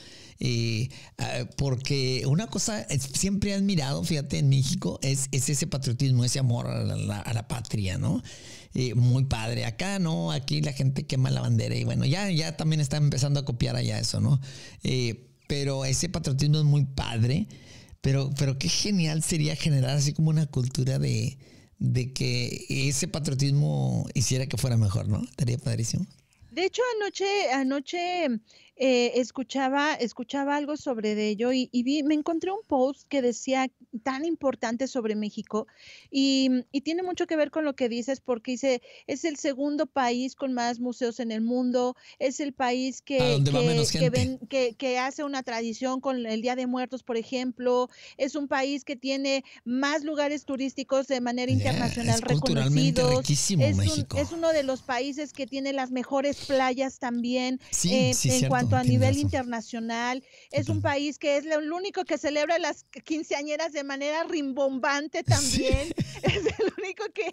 S2: Eh, ah, porque una cosa siempre he admirado, fíjate, en México es, es ese patriotismo, ese amor a la, patria, ¿no? Eh, muy padre. Acá no, aquí la gente quema la bandera y bueno, ya, ya también está empezando a copiar allá eso, ¿no? pero ese patriotismo es muy padre. Pero, pero qué genial sería generar así como una cultura de, que ese patriotismo hiciera que fuera mejor, ¿no?
S1: Estaría padrísimo. De hecho, anoche, anoche eh, escuchaba, escuchaba algo sobre ello y, vi, me encontré un post que decía tan importante sobre México mm, y, tiene mucho que ver con lo que dices porque dice, es el segundo país con más museos en el mundo, es el país que, que, hace una tradición con el Día de Muertos, por ejemplo, es un país que tiene más lugares turísticos de manera internacional reconocidos. Es, uno de los países que tiene las mejores playas también eh, en cuanto a nivel internacional. Es un país que es el único que celebra las quinceañeras de manera rimbombante también. Es el único que,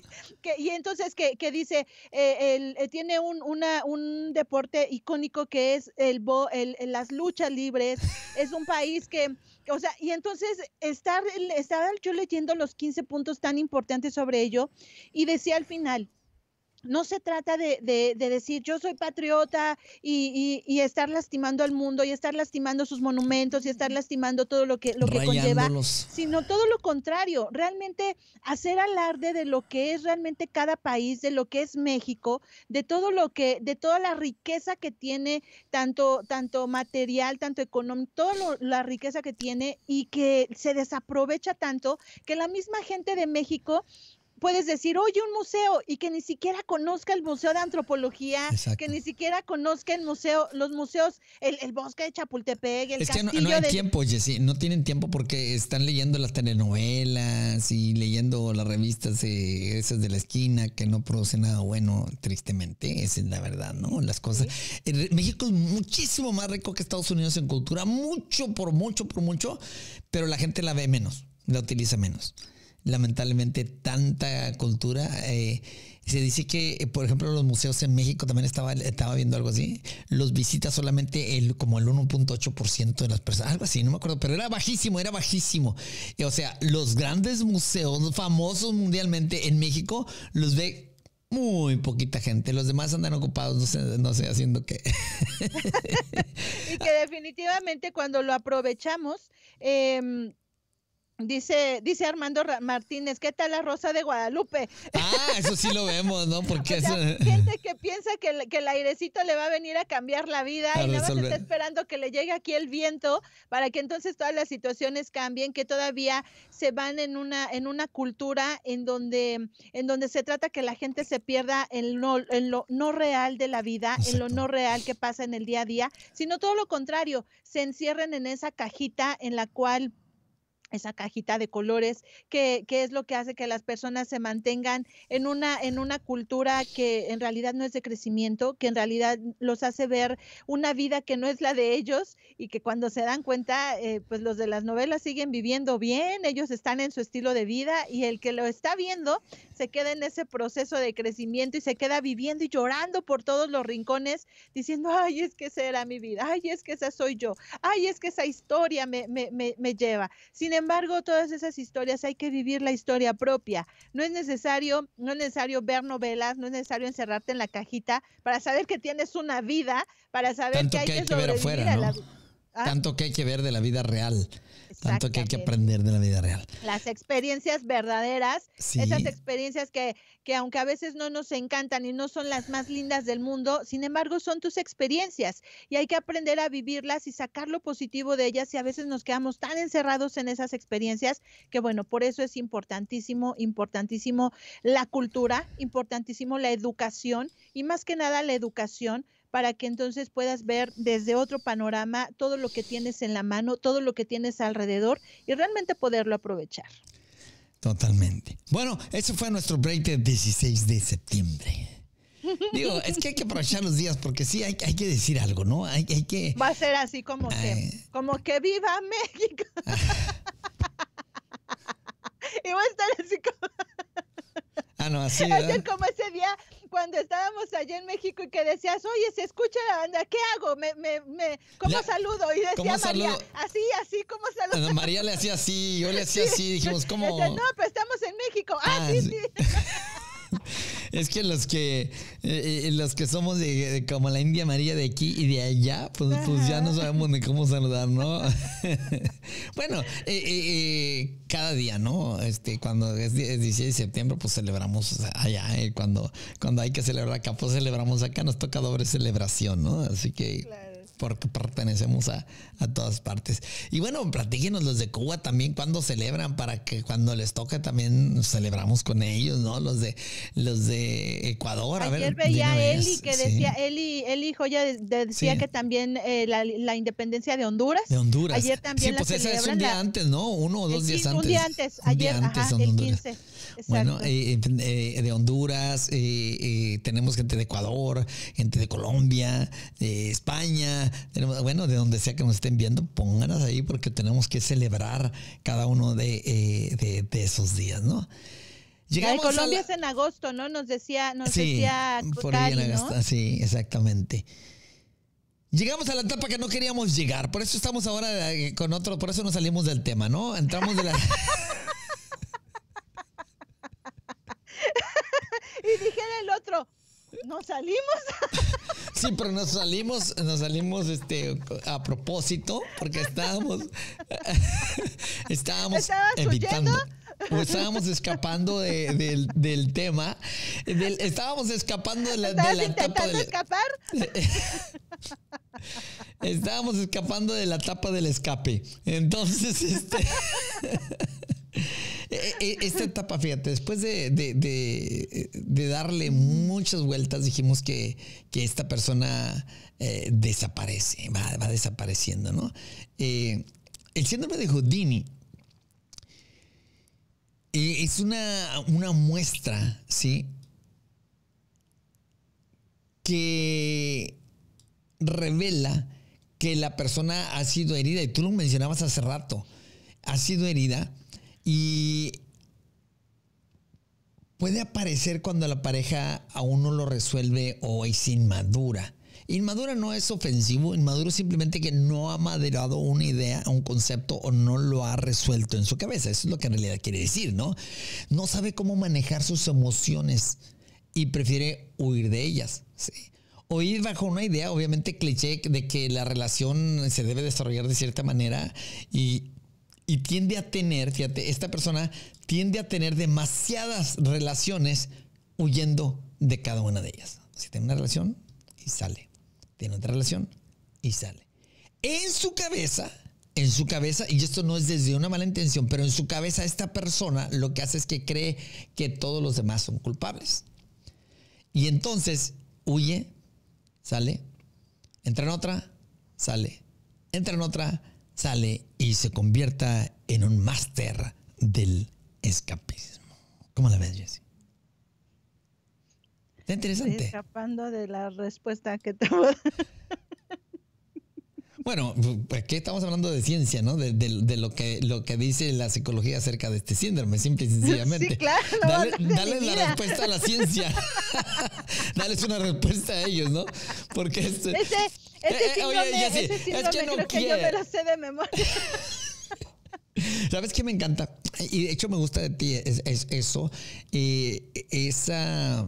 S1: y entonces que, dice, eh, eh, tiene un, una, un deporte icónico que es el, bo, el, las luchas libres. Es un país que, o sea, y entonces estar, estaba yo leyendo los 15 puntos tan importantes sobre ello y decía al final, no se trata de, de, decir yo soy patriota y, estar lastimando al mundo y estar lastimando sus monumentos y estar lastimando todo lo que, lo que conlleva, sino todo lo contrario, realmente hacer alarde de lo que es realmente cada país, de lo que es México, de todo lo que, de toda la riqueza que tiene, tanto, tanto material, tanto económico, toda la riqueza que tiene y que se desaprovecha tanto que la misma gente de México puedes decir, oye, un museo y que ni siquiera conozca el Museo de Antropología, que ni siquiera conozca el museo, los museos, el, bosque de Chapultepec, el es que no, no hay tiempo,
S2: Jessy, no tienen tiempo porque están leyendo las telenovelas y leyendo las revistas eh, esas de la esquina que no producen nada bueno, tristemente, esa es la verdad, ¿no? Las cosas. Eh, México es muchísimo más rico que Estados Unidos en cultura, mucho, por mucho, por mucho, pero la gente la ve menos, la utiliza menos lamentablemente tanta cultura. Eh, se dice que, eh, por ejemplo, los museos en México también estaba, estaba viendo algo así. Los visita solamente el, como el 1.8% de las personas, algo así, no me acuerdo, pero era bajísimo, era bajísimo. o sea, los grandes museos famosos mundialmente en México los ve muy poquita gente. Los demás andan ocupados, no sé, no sé haciendo qué.
S1: y que definitivamente cuando lo aprovechamos, em, Dice, dice Armando Martínez, ¿qué tal la Rosa de Guadalupe? Ah, eso sí
S2: lo vemos, ¿no? Porque gente
S1: que piensa que el, airecito le va a venir a cambiar la vida y nada más está esperando que le llegue aquí el viento para que entonces todas las situaciones cambien, que todavía se van en una, en una cultura en donde, en donde se trata que la gente se pierda en lo, en lo no real de la vida, en lo no real que pasa en el día a día, sino todo lo contrario, se encierren en esa cajita en la cual esa cajita de colores, que, es lo que hace que las personas se mantengan en una, en una cultura que en realidad no es de crecimiento, que en realidad los hace ver una vida que no es la de ellos y que cuando se dan cuenta, eh, pues los de las novelas siguen viviendo bien, ellos están en su estilo de vida y el que lo está viendo se queda en ese proceso de crecimiento y se queda viviendo y llorando por todos los rincones, diciendo, ay, es que esa era mi vida, ay, es que esa soy yo, ay, es que esa historia me, me, me, me lleva. Sin embargo, todas esas historias hay que vivir la historia propia. No es necesario, no es necesario ver novelas, no es necesario encerrarte en la cajita para saber que tienes una vida, para saber que hay que, que a la vida. Ah. Tanto
S2: que hay que ver de la vida real. Tanto que hay que aprender de la vida real.
S1: Las experiencias verdaderas, esas experiencias que, que aunque a veces no nos encantan y no son las más lindas del mundo, sin embargo son tus experiencias y hay que aprender a vivirlas y sacar lo positivo de ellas y a veces nos quedamos tan encerrados en esas experiencias que bueno, por eso es importantísimo, importantísimo la cultura, importantísimo la educación y más que nada la educación para que entonces puedas ver desde otro panorama todo lo que tienes en la mano, todo lo que tienes alrededor y realmente poderlo aprovechar.
S2: Totalmente. Bueno, eso fue nuestro break del 16 de septiembre. Digo, es que hay que aprovechar los días porque sí, hay, que decir algo, ¿no? Hay, que... Va a ser así como que,
S1: como que viva México. y va a estar así como...
S2: Ah, no, así. ¿verdad? como
S1: ese día cuando estábamos allá en México y que decías, oye, se escucha la banda, ¿qué hago? Me, me, me ¿Cómo saludo? Y decía María, así, así, ¿cómo saludo? María le hacía así, yo le hacía así, dijimos, ¿cómo? No, pero estamos en México. ah, ah sí. sí.
S2: es que los que eh, eh, los que somos como la India María de aquí y de allá, pues, pues ya no sabemos ni cómo saludar, ¿no? bueno, eh, cada día, ¿no? Este, cuando es, 16 de septiembre, pues celebramos allá, cuando, cuando hay que celebrar acá, pues celebramos acá, nos toca doble celebración, ¿no? Así que porque pertenecemos a, todas partes. Y bueno, platíquenos los de Cuba también cuando celebran, para que cuando les toque también celebramos con ellos, ¿no? Los de los de Ecuador. Ayer a ver, veía a Eli que decía,
S1: Eli, Eli Joya decía que también eh, la, la, independencia de Honduras. De Honduras. Ayer también pues la ese un día
S2: antes, ¿no? Uno o dos eh, días antes. Un día antes, ayer, el 15. Bueno, eh, eh, de Honduras, eh, tenemos gente de Ecuador, gente de Colombia, de España, tenemos, bueno, de donde sea que nos estén viendo, pónganlas ahí porque tenemos que celebrar cada uno de, esos días, ¿no?
S1: Llegamos Colombia es en agosto, ¿no? Nos decía, nos decía ¿no?
S2: Sí, exactamente.
S1: Llegamos a la etapa que no queríamos llegar, por eso estamos
S2: ahora con otro, por eso no salimos del tema, ¿no? Entramos de la
S1: Y dije el otro, nos salimos.
S2: Sí, pero nos salimos, nos salimos este a propósito, porque estábamos, estábamos evitando. O estábamos escapando de, del, del, tema. Del, estábamos escapando de la, de la etapa
S1: escapar?
S2: estábamos escapando de la etapa del escape. Entonces, este.
S1: Eh, eh, esta
S2: etapa, fíjate, después de, darle muchas vueltas, dijimos que, esta persona eh, desaparece, va, desapareciendo, ¿no? el síndrome de Houdini es una, una muestra, ¿sí? Que revela que la persona ha sido herida, y tú lo mencionabas hace rato, ha sido herida y puede aparecer cuando la pareja aún no lo resuelve o es inmadura. Inmadura no es ofensivo, inmaduro simplemente que no ha maderado una idea, un concepto o no lo ha resuelto en su cabeza. Eso es lo que en realidad quiere decir, ¿no? No sabe cómo manejar sus emociones y prefiere huir de ellas. ¿sí? O ir bajo una idea, obviamente cliché, de que la relación se debe desarrollar de cierta manera y y tiende a tener, fíjate, esta persona tiende a tener demasiadas relaciones huyendo de cada una de ellas. Si tiene una relación y sale, tiene otra relación y sale. En su cabeza, en su cabeza, y esto no es desde una mala intención, pero en su cabeza esta persona lo que hace es que cree que todos los demás son culpables. Y entonces huye, sale, entra en otra, sale, entra en otra, sale y se convierta en un máster del escapismo. ¿Cómo la ves, Jessie?
S1: Está interesante. escapando de la respuesta que te
S2: Bueno, aquí estamos hablando de ciencia, ¿no? De, lo, que, lo que dice la psicología acerca de este síndrome, simple y sencillamente. Sí, claro. Dale, la respuesta a la ciencia. Dale una respuesta a ellos, ¿no? Porque este...
S1: Ese eh, eh, oye, ya es que que yo me lo sé de memoria.
S2: ¿Sabes qué me encanta? Y de hecho me gusta de ti es, eso, esa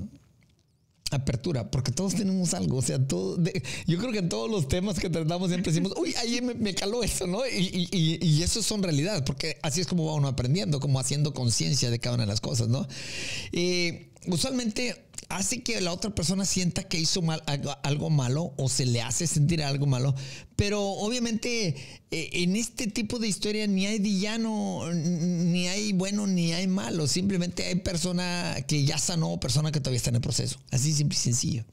S2: apertura, porque todos tenemos algo, o sea, todo, yo creo que en todos los temas que tratamos siempre decimos, uy, ahí me, caló eso, ¿no? Y, eso son realidad, porque así es como va uno aprendiendo, como haciendo conciencia de cada una de las cosas, ¿no? usualmente hace que la otra persona sienta que hizo mal, algo, malo o se le hace sentir algo malo. Pero obviamente eh, en este tipo de historia ni hay villano, ni hay bueno, ni hay malo. Simplemente hay persona que ya sanó, persona que todavía está en el proceso. Así simple y sencillo.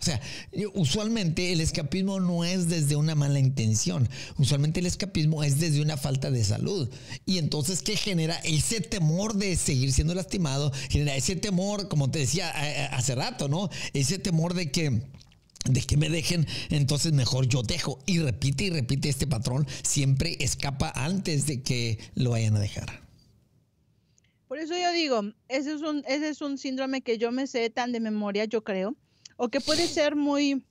S2: O sea, eh, usualmente el escapismo no es desde una mala intención, usualmente el escapismo es desde una falta de salud. Y entonces, ¿qué genera? Ese temor de seguir siendo lastimado, genera ese temor, como te decía hace rato, ¿no? Ese temor de que de que me dejen, entonces mejor yo dejo. Y repite y repite este patrón, siempre escapa antes de que lo vayan a dejar.
S1: Por eso yo digo, ese es un, ese es un síndrome que yo me sé tan de memoria, yo creo, o que puede ser muy,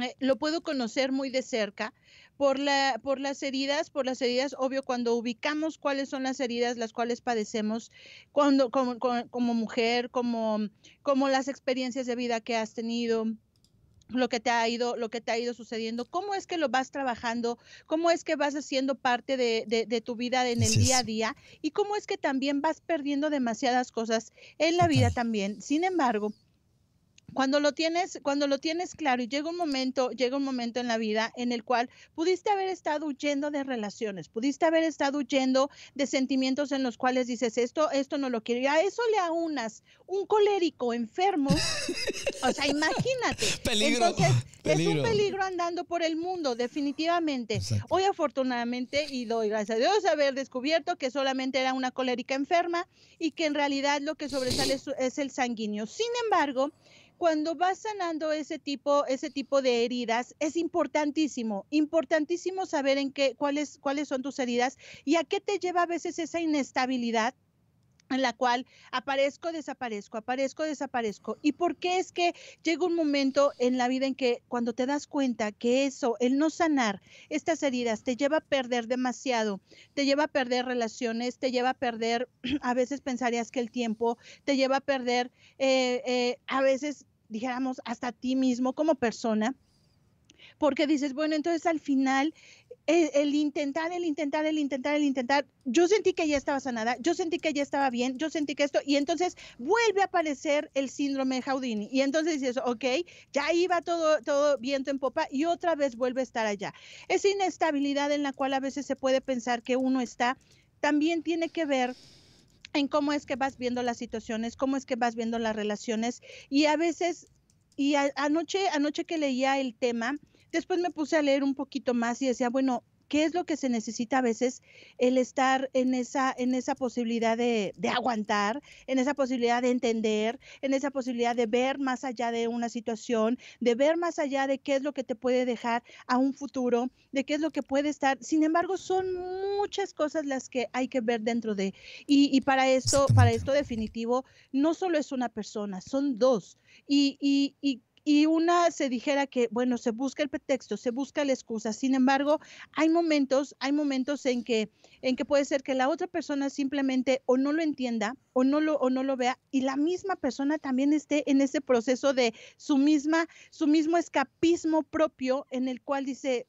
S1: eh, lo puedo conocer muy de cerca por, la, por las heridas, por las heridas, obvio, cuando ubicamos cuáles son las heridas las cuales padecemos cuando, como, como, mujer, como, como las experiencias de vida que has tenido, lo que te ha ido, lo que te ha ido sucediendo, cómo es que lo vas trabajando, cómo es que vas haciendo parte de, de, tu vida en el día a día y cómo es que también vas perdiendo demasiadas cosas en la vida también. Sin embargo, cuando lo tienes, cuando lo tienes claro y llega un momento, llega un momento en la vida en el cual pudiste haber estado huyendo de relaciones, pudiste haber estado huyendo de sentimientos en los cuales dices esto, esto no lo quiero. Y a eso le aunas un colérico enfermo. o sea, imagínate. Peligro. Entonces, es un peligro andando por el mundo, definitivamente. Hoy afortunadamente, y doy gracias a Dios haber descubierto que solamente era una colérica enferma y que en realidad lo que sobresale es el sanguíneo. Sin embargo, cuando vas sanando ese tipo, ese tipo de heridas, es importantísimo, importantísimo saber en qué, cuáles, cuáles son tus heridas y a qué te lleva a veces esa inestabilidad en la cual aparezco, desaparezco, aparezco, desaparezco. ¿Y por qué es que llega un momento en la vida en que cuando te das cuenta que eso, el no sanar estas heridas, te lleva a perder demasiado, te lleva a perder relaciones, te lleva a perder, a veces pensarías que el tiempo, te lleva a perder, eh, eh, a veces dijéramos, hasta ti mismo como persona, porque dices, bueno, entonces al final eh, el, intentar, el intentar, el intentar, el intentar, yo sentí que ya estaba sanada, yo sentí que ya estaba bien, yo sentí que esto, y entonces vuelve a aparecer el síndrome de Houdini, y entonces dices, ok, ya iba todo, todo viento en popa, y otra vez vuelve a estar allá. Esa inestabilidad en la cual a veces se puede pensar que uno está, también tiene que ver en cómo es que vas viendo las situaciones, cómo es que vas viendo las relaciones y a veces, y anoche, anoche que leía el tema, después me puse a leer un poquito más y decía, bueno, qué es lo que se necesita a veces, el estar en esa, en esa posibilidad de, aguantar, en esa posibilidad de entender, en esa posibilidad de ver más allá de una situación, de ver más allá de qué es lo que te puede dejar a un futuro, de qué es lo que puede estar. Sin embargo, son muchas cosas las que hay que ver dentro de. Y, y para esto, para esto definitivo, no solo es una persona, son dos. Y, y, y y una se dijera que, bueno, se busca el pretexto, se busca la excusa. Sin embargo, hay momentos, hay momentos en que, en que puede ser que la otra persona simplemente o no lo entienda o no lo, o no lo vea y la misma persona también esté en ese proceso de su misma, su mismo escapismo propio en el cual dice,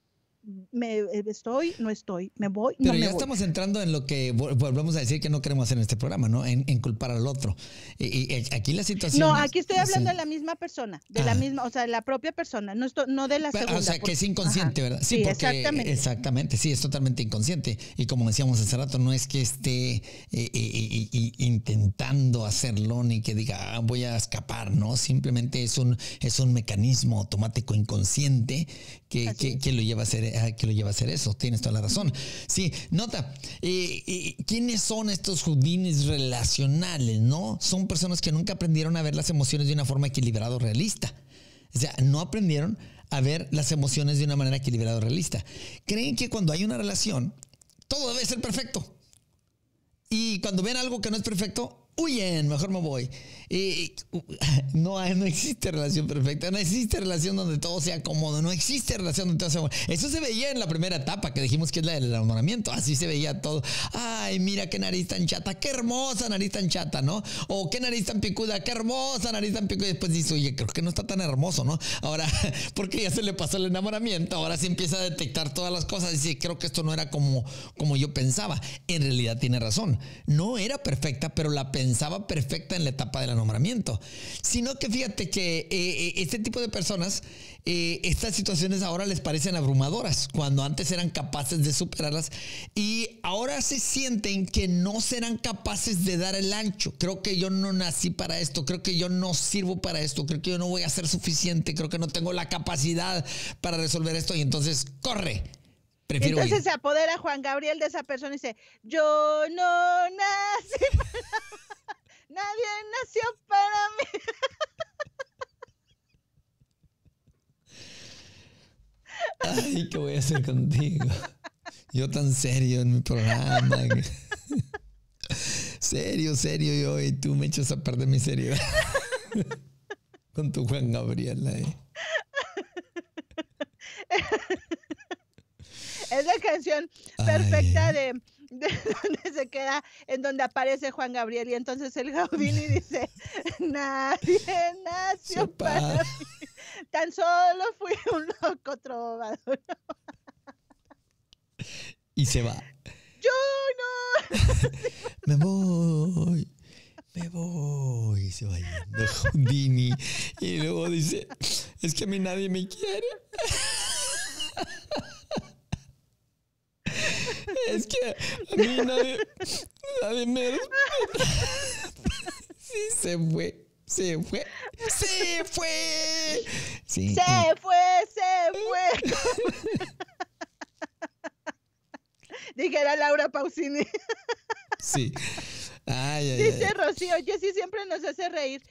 S1: me eh, estoy, no estoy, me voy. Pero ya estamos
S2: entrando en lo que volvemos a decir que no queremos hacer en este programa, ¿no? En, culpar al otro. Y, aquí la situación. No, aquí estoy hablando de
S1: la misma persona, de la ah. misma, o sea, de la propia persona, no, no de la segunda. O sea, que es inconsciente, ¿verdad? Sí, porque, exactamente. Exactamente,
S2: sí, es totalmente inconsciente. Y como decíamos hace rato, no es que esté eh, eh, intentando hacerlo ni que diga, ah, voy a escapar, ¿no? Simplemente es un, es un mecanismo automático inconsciente que, que lo lleva a hacer eh, que lo lleva a hacer eso. Tienes toda la razón. Sí, nota, eh, eh, ¿quiénes son estos judines relacionales, no? Son personas que nunca aprendieron a ver las emociones de una forma equilibrada o realista. O sea, no aprendieron a ver las emociones de una manera equilibrada o realista. Creen que cuando hay una relación, todo debe ser perfecto. Y cuando ven algo que no es perfecto, huyen, mejor me voy y no, no existe relación perfecta, no existe relación donde todo sea cómodo, no existe relación donde todo sea bueno. Eso se veía en la primera etapa que dijimos que es la del enamoramiento, así se veía todo. Ay, mira qué nariz tan chata, qué hermosa nariz tan chata, ¿no? O qué nariz tan picuda, qué hermosa nariz tan picuda. Y después dice, oye, creo que no está tan hermoso, ¿no? Ahora, porque ya se le pasó el enamoramiento, ahora se empieza a detectar todas las cosas. y Dice, creo que esto no era como, como yo pensaba. En realidad tiene razón. No era perfecta, pero la pensaba perfecta en la etapa de la nombramiento. Sino que fíjate que eh, eh, este tipo de personas, eh, estas situaciones ahora les parecen abrumadoras, cuando antes eran capaces de superarlas y ahora se sienten que no serán capaces de dar el ancho. Creo que yo no nací para esto, creo que yo no sirvo para esto, creo que yo no voy a ser suficiente, creo que no tengo la capacidad para resolver esto y entonces corre,
S1: Prefiero Entonces se apodera Juan Gabriel de esa persona y dice, yo no nací. Para... Nadie nació para
S2: mí. Ay, ¿qué voy a hacer contigo? Yo tan serio en mi programa. serio, serio yo y tú me echas a perder mi serio Con tu Juan Gabriel ahí.
S1: es la canción perfecta eh. de de donde se queda, en donde aparece Juan Gabriel y entonces el Gaudini dice, nadie nació para mí. tan solo fui un loco trovador. y se va. Yo no.
S2: me voy. Me voy, se va yendo Y luego dice, es que a mí nadie me quiere. Es que a mí nadie, nadie me... Sí, se fue. Se fue. Se fue. Sí. Se
S1: fue, se fue. Dijera Laura Pausini.
S2: Sí. Dice
S1: Rocío, Rocío, sí, siempre nos hace reír.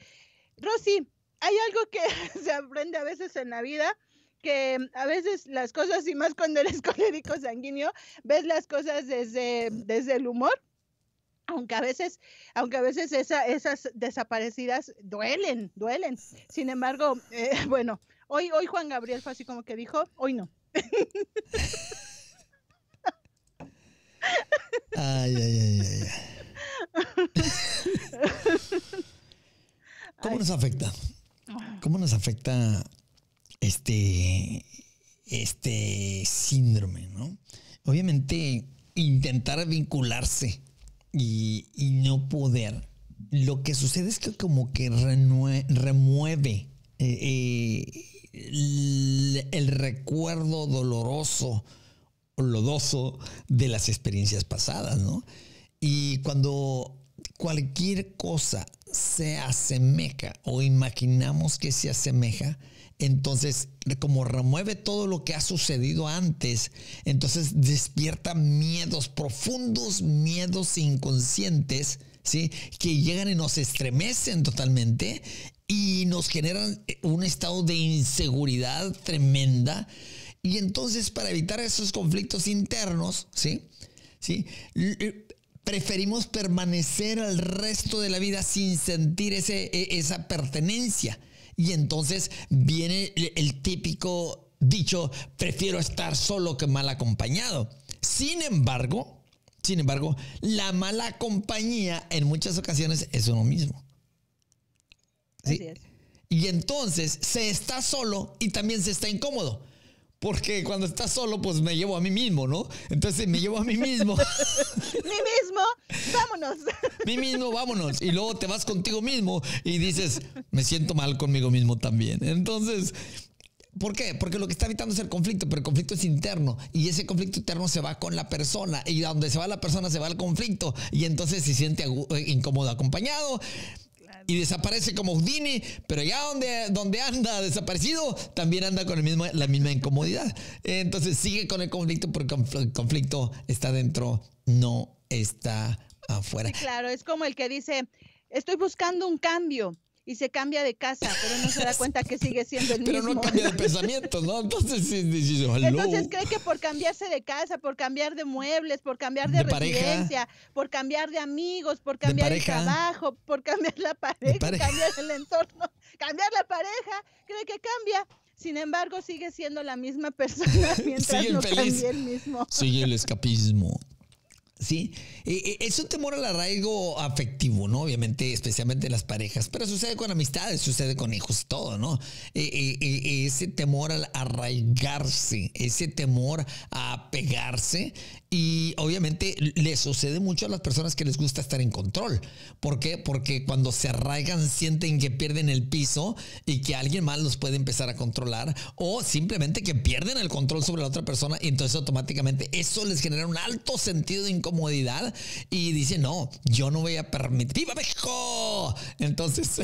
S1: Rosy, hay algo que se aprende a veces en la vida que mm, a veces las cosas, y más cuando eres colérico sanguíneo, ves las cosas desde, desde el humor aunque a veces, aunque a veces esas desaparecidas duelen, duelen. Sin embargo, eh, bueno, hoy, hoy Juan Gabriel fue así como que dijo, hoy no. Ay, ay, ay, ay. ¿Cómo nos afecta? ¿Cómo nos
S2: afecta este, este síndrome, ¿no? Obviamente, intentar vincularse y, no poder. Lo que sucede es que como que remueve eh, eh, el, recuerdo doloroso, lodoso de las experiencias pasadas, ¿no? Y cuando cualquier cosa se asemeja o imaginamos que se asemeja, entonces, como remueve todo lo que ha sucedido antes, entonces despierta miedos, profundos miedos inconscientes, ¿sí? Que llegan y nos estremecen totalmente y nos generan eh, un estado de inseguridad tremenda. Y entonces, para evitar esos conflictos internos, ¿sí? ¿Sí? Preferimos permanecer al resto de la vida sin sentir ese, e, esa pertenencia y entonces viene el, típico dicho, prefiero estar solo que mal acompañado. Sin embargo, sin embargo, la mala compañía en muchas ocasiones es uno mismo. Y entonces se está solo y también se está incómodo. Porque cuando estás solo, pues me llevo a mí mismo, ¿no? Entonces me llevo a mí mismo.
S1: mí mismo, vámonos.
S2: mí mismo, vámonos. Y luego te vas contigo mismo y dices, me siento mal conmigo mismo también. Entonces, ¿Por qué? Porque lo que está evitando es el conflicto, pero el conflicto es interno y ese conflicto interno se va con la persona y donde se va la persona se va el conflicto y entonces se siente eh, incómodo acompañado y desaparece como Houdini, pero ya donde, donde anda desaparecido, también anda con el mismo, la misma incomodidad. Entonces sigue con el conflicto porque el conflicto está dentro, no está afuera.
S1: claro, es como el que dice, estoy buscando un cambio, y se cambia de casa, pero no se da cuenta que sigue siendo el mismo. Pero no cambia de pensamiento,
S2: ¿no? Entonces, sí Entonces
S1: cree que por cambiarse de casa, por cambiar de muebles, por cambiar de, residencia, por cambiar de amigos, por cambiar de trabajo, por cambiar la pareja, cambiar el entorno, cambiar la pareja, cree que cambia. Sin embargo, sigue siendo la misma persona mientras no cambia el mismo.
S2: Sigue el escapismo. ¿sí? Eh, eh, es un temor al arraigo afectivo, ¿no? Obviamente, especialmente las parejas, pero sucede con amistades, sucede con hijos todo, ¿no? Eh, ese temor al arraigarse, ese temor a pegarse y obviamente le sucede mucho a las personas que les gusta estar en control. ¿Por qué? Porque cuando se arraigan sienten que pierden el piso y que alguien más los puede empezar a controlar o simplemente que pierden el control sobre la otra persona y entonces automáticamente eso les genera un alto sentido de incomodidad comodidad y dice, no, yo no voy a permitir. ¡Viva México!
S1: Entonces...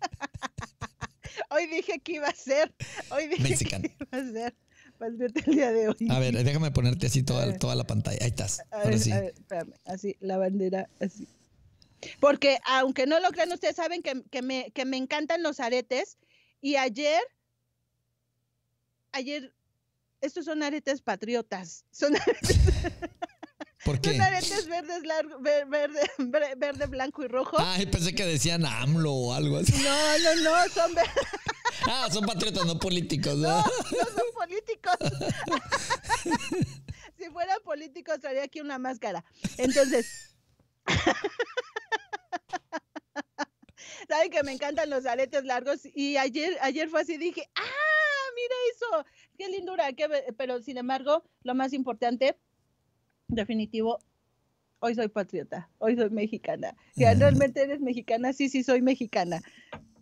S1: hoy dije que iba a ser. Hoy dije que iba a ser. El día de hoy. A ver,
S2: déjame ponerte así toda, toda la pantalla. Ahí estás. espérame.
S1: Así, la bandera, así. Porque aunque no lo crean, ustedes saben que, que, me, que me encantan los aretes. Y ayer, ayer, estos son aretes patriotas. Son aretes. ¿Por aretes verdes, verde, verde, blanco y rojo. Ay, pensé que
S2: decían AMLO o algo así.
S1: No, no, no, son verdes.
S2: Ah, son patriotas, no políticos. No, no,
S1: son políticos. si fueran políticos, traería aquí una máscara. Entonces. Saben que me encantan los aretes largos y ayer, ayer fue así, dije, ¡ah! Mira eso, qué lindura, qué pero sin embargo, lo más importante definitivo, hoy soy patriota, hoy soy mexicana. Si realmente eres mexicana, sí, sí, soy mexicana.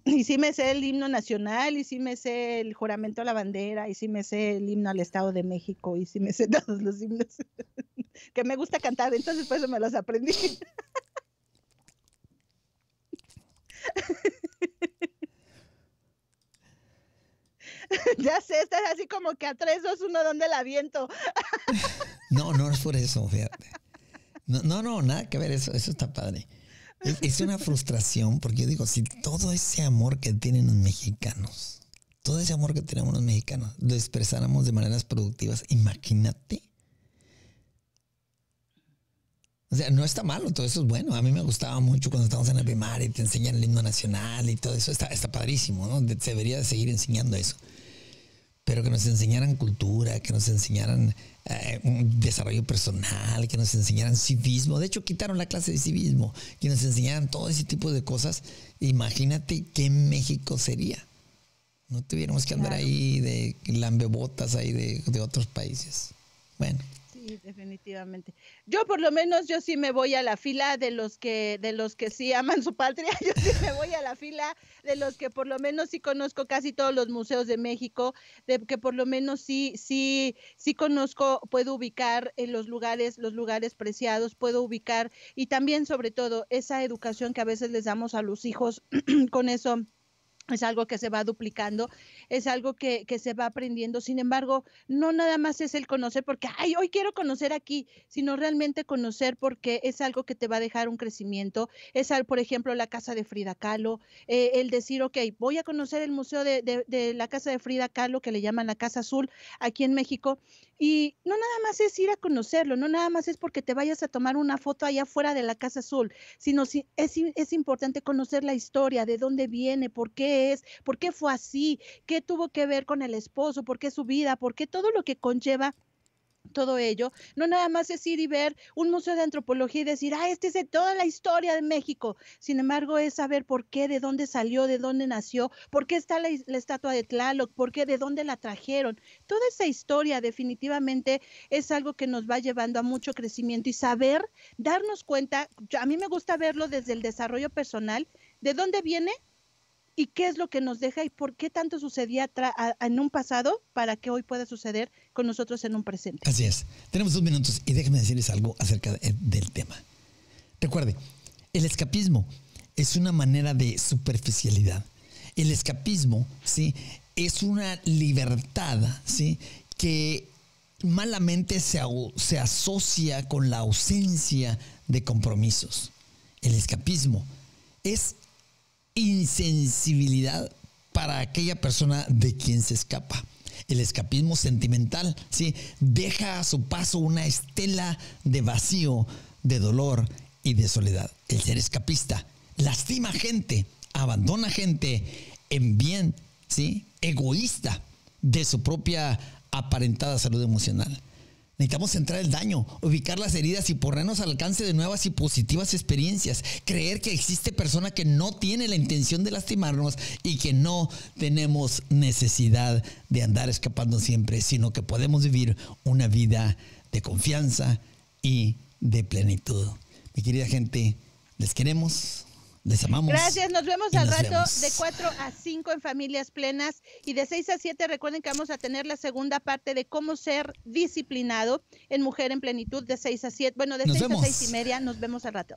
S1: Y sí me sé el himno nacional, y sí me sé el juramento a la bandera, y sí me sé el himno al Estado de México, y sí me sé todos los himnos que me gusta cantar, entonces pues me los aprendí. ya sé, estás así como que a tres, dos, uno, ¿dónde la viento?
S2: no, no es por eso, fíjate. No, no, nada que ver, eso, eso está padre. Es, es, una frustración porque yo digo, si todo ese amor que tienen los mexicanos, todo ese amor que tenemos los mexicanos, lo expresáramos de maneras productivas, imagínate no está malo, todo eso es bueno. A mí me gustaba mucho cuando estábamos en el primaria y te enseñan el himno nacional y todo eso. Está, está padrísimo, ¿no? Se debería seguir enseñando eso. Pero que nos enseñaran cultura, que nos enseñaran eh, un desarrollo personal, que nos enseñaran civismo. De hecho, quitaron la clase de civismo, que nos enseñaran todo ese tipo de cosas. Imagínate qué México sería. No tuviéramos que andar ahí de lambebotas ahí de, de otros países. Bueno.
S1: Sí, definitivamente. Yo por lo menos yo sí me voy a la fila de los que de los que sí aman su patria. Yo sí me voy a la fila de los que por lo menos sí conozco casi todos los museos de México, de que por lo menos sí sí sí conozco, puedo ubicar en eh, los lugares los lugares preciados, puedo ubicar y también sobre todo esa educación que a veces les damos a los hijos con eso es algo que se va duplicando, es algo que, que, se va aprendiendo. Sin embargo, no nada más es el conocer porque, ay, hoy quiero conocer aquí, sino realmente conocer porque es algo que te va a dejar un crecimiento. Es, por ejemplo, la casa de Frida Kahlo, eh, el decir, ok, voy a conocer el museo de la casa de Frida Kahlo, que le llaman la Casa Azul aquí en México, y no nada más es ir a conocerlo, no nada más es porque te vayas a tomar una foto allá afuera de la Casa Azul, sino es, es importante conocer la historia, de dónde viene, por qué es, por qué fue así, qué tuvo que ver con el esposo, por qué su vida, por qué todo lo que conlleva todo ello, no nada más es ir y ver un museo de antropología y decir, ah, este es de toda la historia de México. Sin embargo, es saber por qué, de dónde salió, de dónde nació, por qué está la, la estatua de Tlaloc, por qué, de dónde la trajeron. Toda esa historia definitivamente es algo que nos va llevando a mucho crecimiento y saber, darnos cuenta, a mí me gusta verlo desde el desarrollo personal, de dónde viene y qué es lo que nos deja y por qué tanto sucedía en un pasado para que hoy pueda suceder con nosotros en un presente.
S2: Así es. Tenemos dos minutos y déjenme decirles algo acerca del tema. Recuerde, el escapismo es una manera de superficialidad. El escapismo, ¿sí? Es una libertad, ¿sí? Que malamente se, se asocia con la ausencia de compromisos. El escapismo es insensibilidad para aquella persona de quien se escapa. El escapismo sentimental, ¿sí? Deja a su paso una estela de vacío, de dolor y de soledad. El ser escapista lastima gente, abandona gente en bien, ¿sí? Egoísta de su propia aparentada salud emocional. Necesitamos centrar el daño, ubicar las heridas y ponernos al alcance de nuevas y positivas experiencias. Creer que existe persona que no tiene la intención de lastimarnos y que no tenemos necesidad de andar escapando siempre, sino que podemos vivir una vida de confianza y de plenitud. Mi querida gente, les queremos. Les Gracias, nos vemos al rato de
S1: 4 a 5 en Familias Plenas y de 6 a 7 recuerden que vamos a tener la segunda parte de cómo ser disciplinado en Mujer en Plenitud de 6 a 7, bueno, de 6 a 6 y media, nos vemos al rato.